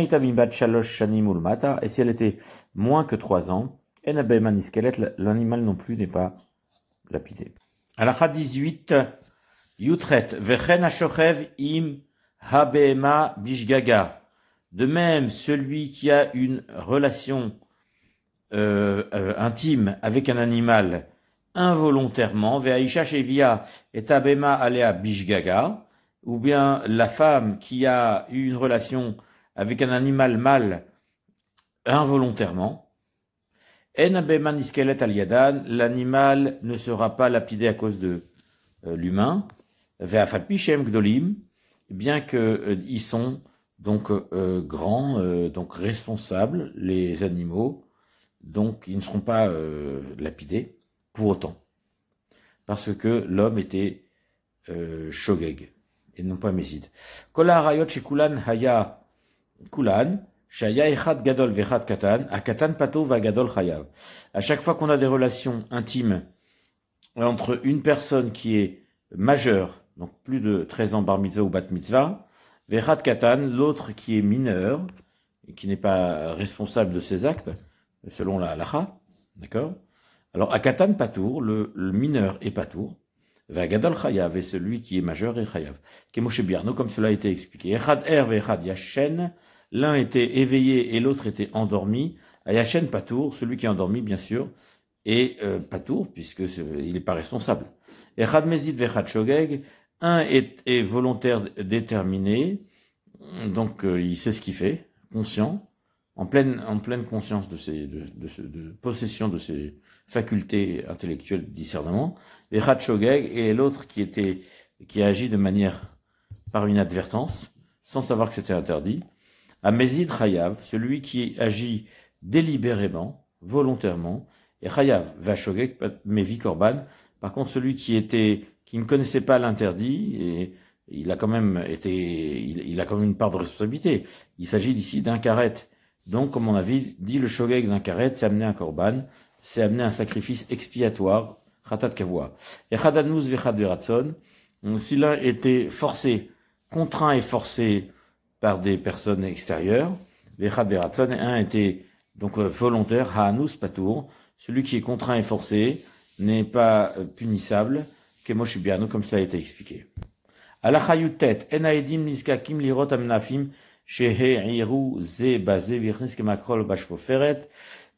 si elle était moins que 3 ans, l'animal non plus n'est pas lapidé. Alakha 18, Yutret, Vechen im Habema Bishgaga. De même, celui qui a une relation euh, euh, intime avec un animal involontairement, Veaisha Shevia et Habema Alea Bishgaga, ou bien la femme qui a eu une relation avec un animal mâle involontairement, En al Aliadan, l'animal ne sera pas lapidé à cause de euh, l'humain, l'humain, Veafalpi Gdolim, bien que euh, soient sont donc euh, grands, euh, donc responsables, les animaux, donc ils ne seront pas lapidés pour autant, parce que l'homme était shogeg et non pas Meside. « Kola haya kulan shaya echad gadol vechad katan katan pato À chaque fois qu'on a des relations intimes entre une personne qui est majeure donc plus de 13 ans bar mitzvah ou bat mitzvah, Vechat Katan, l'autre qui est mineur, et qui n'est pas responsable de ses actes, selon la halacha, d'accord Alors, à Katan Patour, le, mineur est Patour, Vagadol Chayav, et celui qui est majeur est Chayav. Kemoshe comme cela a été expliqué. Echad Er, Vechad Yashen, l'un était éveillé et l'autre était endormi. Yashen Patour, celui qui est endormi, bien sûr, est euh, Patour, puisque il n'est pas responsable. Echad Mezid, Vechad Shogeg, un est, volontaire, déterminé, donc euh, il sait ce qu'il fait, conscient, en pleine, en pleine conscience de, ses, de, de, possession de ses facultés intellectuelles de discernement. Et Hachogheg est l'autre qui était, qui a agi de manière par une advertance, sans savoir que c'était interdit. Amezid Hayav, celui qui agit délibérément, volontairement, et Hayav Vachogek, mais Korban. Par contre, celui qui était qui ne connaissait pas l'interdit et il a quand même été, il, a quand même une part de responsabilité. Il s'agit d'ici d'un carrette. Donc, comme on vu, dit, le shogeg d'un carrette, c'est amener un korban, c'est amener un sacrifice expiatoire, khatat kavua. Et Hadanus vechad beratson, si l'un était forcé, contraint et forcé par des personnes extérieures, vechad veratson, un était donc euh, volontaire, haanus patour, celui qui est contraint et forcé n'est pas euh, punissable, comme cela a été expliqué. Alachayutet, Amnafim,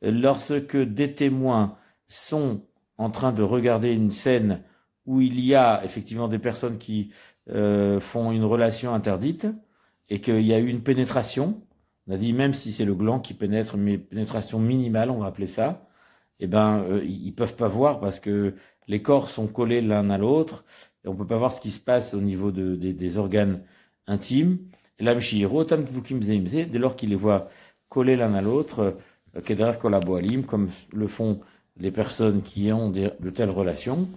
lorsque des témoins sont en train de regarder une scène où il y a effectivement des personnes qui euh, font une relation interdite et qu'il y a eu une pénétration, on a dit même si c'est le gland qui pénètre, mais pénétration minimale, on va appeler ça, eh ben euh, ils peuvent pas voir parce que les corps sont collés l'un à l'autre, et on peut pas voir ce qui se passe au niveau des organes intimes. L'âme dès lors qu'il les voit collés l'un à l'autre, euh, comme le font les personnes qui ont de telles relations,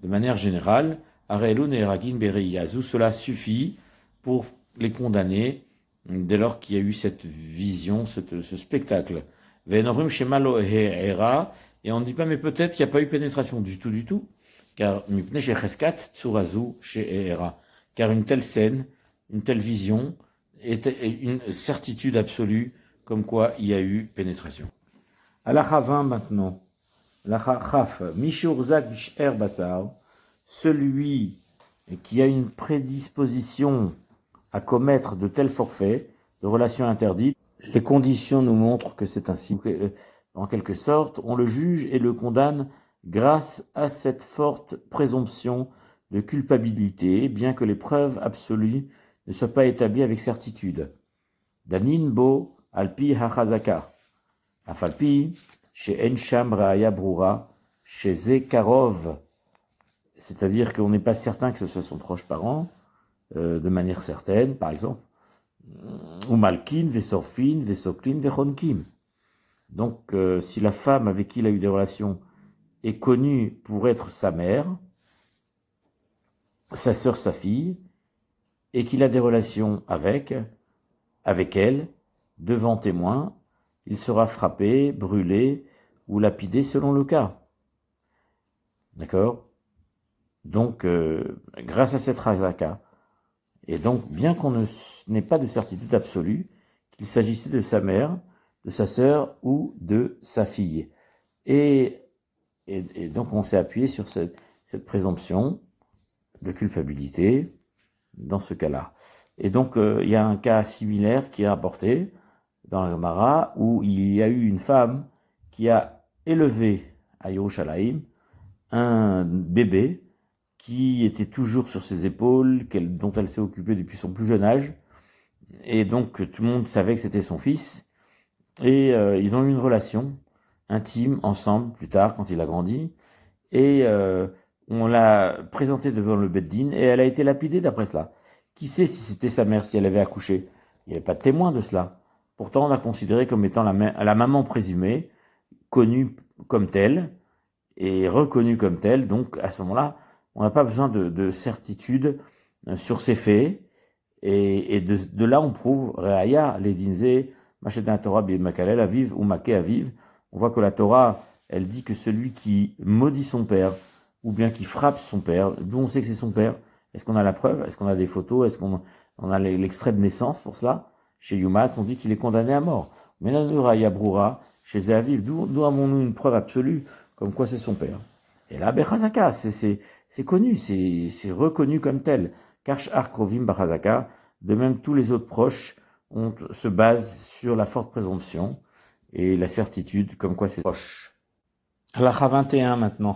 de manière générale, cela suffit pour les condamner dès lors qu'il y a eu cette vision, ce spectacle. Et on ne dit pas, mais peut-être qu'il n'y a pas eu pénétration du tout, du tout. Car, car une telle scène, une telle vision, était une certitude absolue comme quoi il y a eu pénétration. la 20 maintenant. La celui qui a une prédisposition à commettre de tels forfaits, de relations interdites, les conditions nous montrent que c'est ainsi. En quelque sorte, on le juge et le condamne grâce à cette forte présomption de culpabilité, bien que les preuves absolues ne soient pas établies avec certitude. Danin bo alpi hachazaka. Afalpi, chez Ensham Brura, chez Zekarov. C'est-à-dire qu'on n'est pas certain que ce soit son proche parent, euh, de manière certaine, par exemple. Ou Vesorfin, Vesoklin, donc, euh, si la femme avec qui il a eu des relations est connue pour être sa mère, sa sœur, sa fille, et qu'il a des relations avec, avec elle, devant témoin, il sera frappé, brûlé ou lapidé selon le cas. D'accord Donc, euh, grâce à cette razaka, et donc bien qu'on n'ait pas de certitude absolue qu'il s'agissait de sa mère, de sa sœur ou de sa fille. Et, et, donc on s'est appuyé sur cette, cette, présomption de culpabilité dans ce cas-là. Et donc euh, il y a un cas similaire qui est apporté dans le Gemara où il y a eu une femme qui a élevé à Yerushalayim un bébé qui était toujours sur ses épaules, dont elle s'est occupée depuis son plus jeune âge. Et donc tout le monde savait que c'était son fils. Et euh, ils ont eu une relation intime ensemble plus tard quand il a grandi. Et euh, on l'a présentée devant le Beddin et elle a été lapidée d'après cela. Qui sait si c'était sa mère, si elle avait accouché Il n'y avait pas de témoin de cela. Pourtant, on l'a considérée comme étant la, maman présumée, connue comme telle et reconnue comme telle. Donc, à ce moment-là, on n'a pas besoin de, certitude euh, sur ces faits. Et, de, là, on prouve Réaïa les Machetin Torah Makalel Vive ou Maké Vive On voit que la Torah, elle dit que celui qui maudit son père, ou bien qui frappe son père, d'où on sait que c'est son père, est-ce qu'on a la preuve Est-ce qu'on a des photos Est-ce qu'on on a l'extrait de naissance pour cela Chez Yumat, on dit qu'il est condamné à mort. Mais Raya yabroura chez Zéaviv, d'où avons-nous une preuve absolue comme quoi c'est son père Et là, Bechazaka, c'est c'est connu, c'est c'est reconnu comme tel. Karch Arkrovim Bechazaka, de même tous les autres proches on se base sur la forte présomption et la certitude comme quoi c'est proche. 21 maintenant,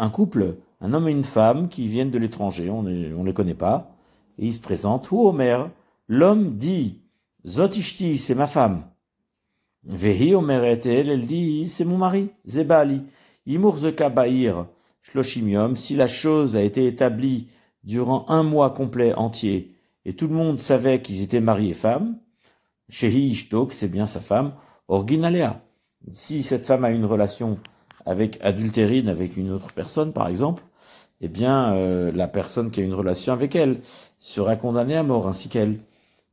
un, couple, un homme et une femme qui viennent de l'étranger, on ne on les connaît pas, et ils se présentent. Ou Omer, l'homme dit, Zotishti, c'est ma femme. Vehi Omer et elle, elle dit, c'est mon mari, Zebali. Imur shlochimium si la chose a été établie durant un mois complet entier, et tout le monde savait qu'ils étaient mariés et femme, Shehi Ishtok, c'est bien sa femme, Orginalea. Si cette femme a une relation avec adultérine, avec une autre personne par exemple, eh bien euh, la personne qui a une relation avec elle sera condamnée à mort ainsi qu'elle.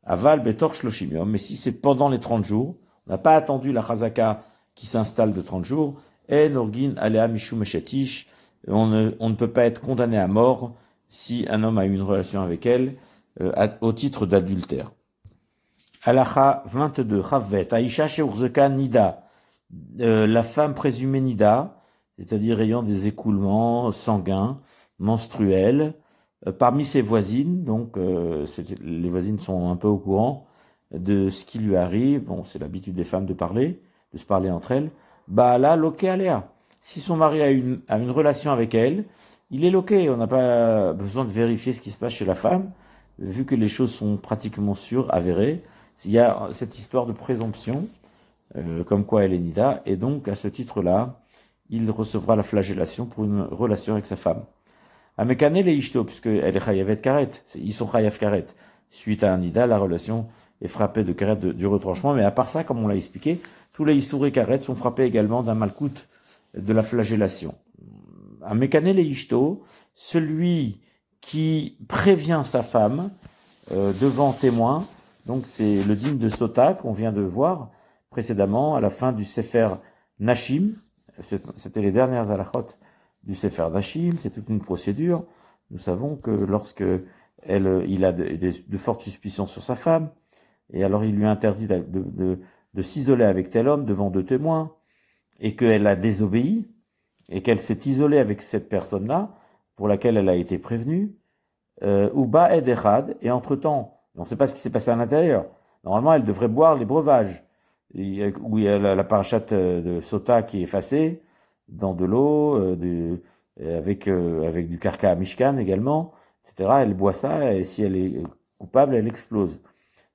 Aval betor lochimium. mais si c'est pendant les 30 jours, on n'a pas attendu la chazaka qui s'installe de 30 jours, et orgin alea on ne, peut pas être condamné à mort si un homme a eu une relation avec elle euh, au titre d'adultère. Alaha 22, Nida, euh, la femme présumée Nida, c'est-à-dire ayant des écoulements sanguins, menstruels, euh, parmi ses voisines, donc les voisines sont un peu au courant de ce qui lui arrive, bon c'est l'habitude des femmes de parler, de se parler entre elles, là, Loke si son mari a eu a une relation avec elle, il est loqué. On n'a pas besoin de vérifier ce qui se passe chez la femme, vu que les choses sont pratiquement sûres, avérées. Il y a cette histoire de présomption, euh, comme quoi elle est Nida, et donc à ce titre-là, il recevra la flagellation pour une relation avec sa femme. Mekane, les ishto, puisqu'elle est chayavet karet, ils sont chayav karet. Suite à un Nida, la relation est frappée de karet du retranchement, mais à part ça, comme on l'a expliqué, tous les issouri karet sont frappés également d'un malcoute de la flagellation un mécané celui qui prévient sa femme euh, devant témoin. Donc c'est le digne de Sota qu'on vient de voir précédemment à la fin du Sefer Nashim. C'était les dernières alachotes du Sefer Nashim. C'est toute une procédure. Nous savons que lorsque il a de, fortes suspicions sur sa femme, et alors il lui interdit de, de s'isoler avec tel homme devant deux témoins, et qu'elle a désobéi, et qu'elle s'est isolée avec cette personne-là, pour laquelle elle a été prévenue, euh, ou Ba'ed Echad, et entre-temps, on ne sait pas ce qui s'est passé à l'intérieur. Normalement, elle devrait boire les breuvages. Où il y a la, la parachate euh, de Sota qui est effacée, dans de l'eau, euh, avec, avec du carca à Mishkan également, etc. Elle boit ça, et si elle est coupable, elle explose.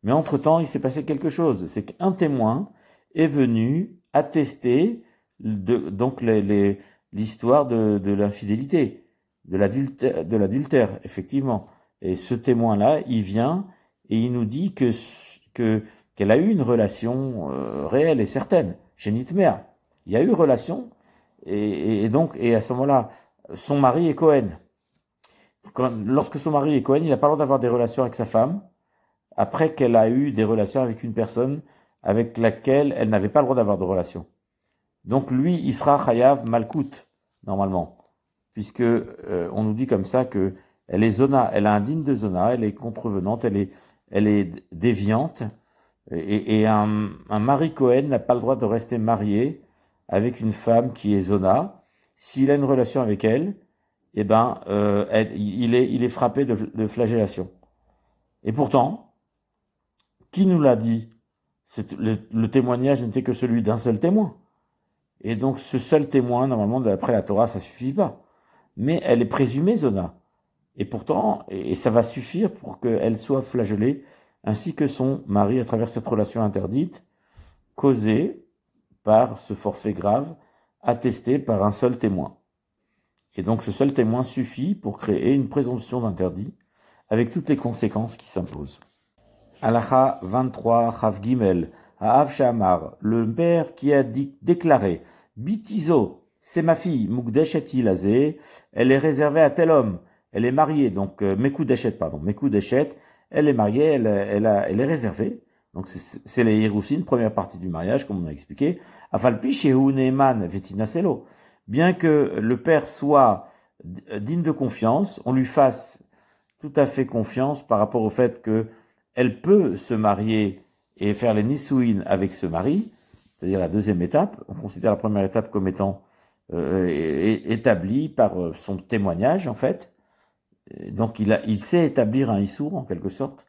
Mais entre-temps, il s'est passé quelque chose. C'est qu'un témoin est venu attester de, donc les, l'histoire de, de l'infidélité, de l'adultère, effectivement. Et ce témoin-là, il vient et il nous dit que que qu'elle a eu une relation euh, réelle et certaine chez Nitmer. Il y a eu relation et, et, donc et à ce moment-là, son mari est Cohen. lorsque son mari est Cohen, il n'a pas le droit d'avoir des relations avec sa femme après qu'elle a eu des relations avec une personne avec laquelle elle n'avait pas le droit d'avoir de relations. Donc lui, il sera Chayav Malkout, normalement, puisque euh, on nous dit comme ça que elle est zona, elle est indigne de zona, elle est contrevenante, elle est, elle est déviante, et, un, un, mari Cohen n'a pas le droit de rester marié avec une femme qui est zona. S'il a une relation avec elle, eh ben, euh, il, est, il est frappé de, flagellation. Et pourtant, qui nous l'a dit le témoignage n'était que celui d'un seul témoin. Et donc ce seul témoin, normalement, d'après la Torah, ça suffit pas. Mais elle est présumée Zona. Et pourtant, et ça va suffire pour qu'elle soit flagellée, ainsi que son mari à travers cette relation interdite, causée par ce forfait grave, attesté par un seul témoin. Et donc ce seul témoin suffit pour créer une présomption d'interdit, avec toutes les conséquences qui s'imposent. Alaha 23, Chav Gimel à le père qui a dit, déclaré Bitizo, c'est ma fille, Moukdeshet Lazé, elle est réservée à tel homme, elle est mariée, donc euh, Mekoudeshet, pardon, Mekoudeshet, elle est mariée, elle, elle, est réservée. Donc c'est les une première partie du mariage, comme on a expliqué. Afalpi et Vetina Selo, Bien que le père soit digne de confiance, on lui fasse tout à fait confiance par rapport au fait que elle peut se marier et faire les nisouin avec ce mari, c'est-à-dire la deuxième étape. On considère la première étape comme étant euh, établie par euh, son témoignage, en fait. Donc il, a, il sait établir un issour, en quelque sorte.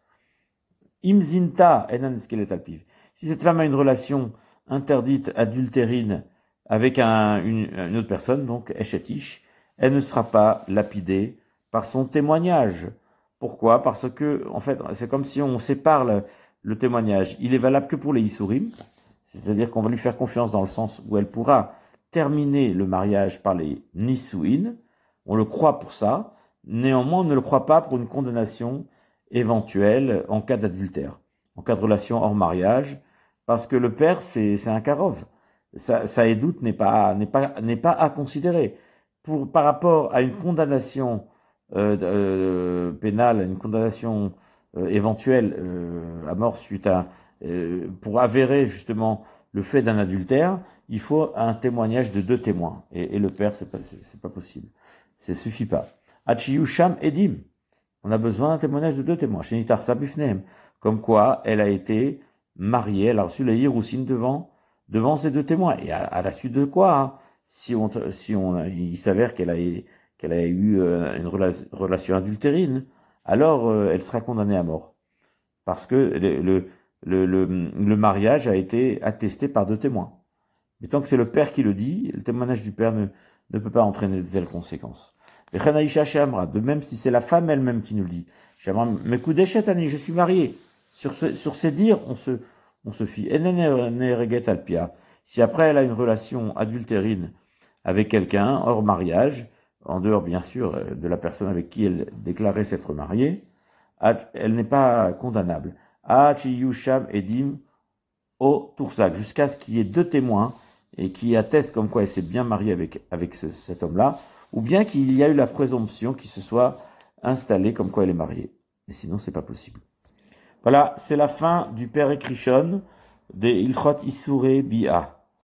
Imzinta enan skeletalpiv. Si cette femme a une relation interdite, adultérine, avec une, autre personne, donc Eshetish, elle ne sera pas lapidée par son témoignage. Pourquoi Parce que, en fait, c'est comme si on sépare le témoignage, il est valable que pour les Issourim, c'est-à-dire qu'on va lui faire confiance dans le sens où elle pourra terminer le mariage par les Nisouin, on le croit pour ça, néanmoins on ne le croit pas pour une condamnation éventuelle en cas d'adultère, en cas de relation hors mariage, parce que le père c'est un karov, ça et doute n'est pas, pas, n'est pas à considérer. Pour, par rapport à une condamnation euh, euh, pénale, à une condamnation euh, éventuelle euh, à mort suite à euh, pour avérer justement le fait d'un adultère, il faut un témoignage de deux témoins. Et, et le père, c'est pas, c'est pas possible. Ça suffit pas. sham Edim. On a besoin d'un témoignage de deux témoins. Shenitar sabifnem » Comme quoi, elle a été mariée, elle a reçu la devant, devant ces deux témoins. Et à, la suite de quoi, hein, si on, si on, il s'avère qu'elle a, qu'elle a eu une relation adultérine, alors euh, elle sera condamnée à mort. Parce que le, mariage a été attesté par deux témoins. Mais tant que c'est le père qui le dit, le témoignage du père ne, peut pas entraîner de telles conséquences. De même si c'est la femme elle-même qui nous le dit. d'échette, je suis mariée. Sur, ce, sur ces dires, on se, on se fie. Si après elle a une relation adultérine avec quelqu'un hors mariage, en dehors bien sûr euh, de la personne avec qui elle déclarait s'être mariée, elle n'est pas condamnable. Sham Edim au Toursac, jusqu'à ce qu'il y ait deux témoins et qui attestent comme quoi elle s'est bien mariée avec, avec cet homme-là, ou bien qu'il y a eu la présomption qu'il se soit installé comme quoi elle est mariée. Et sinon, c'est pas possible. Voilà, c'est la fin du Père Écrichon des Ilchot Issouré Bia.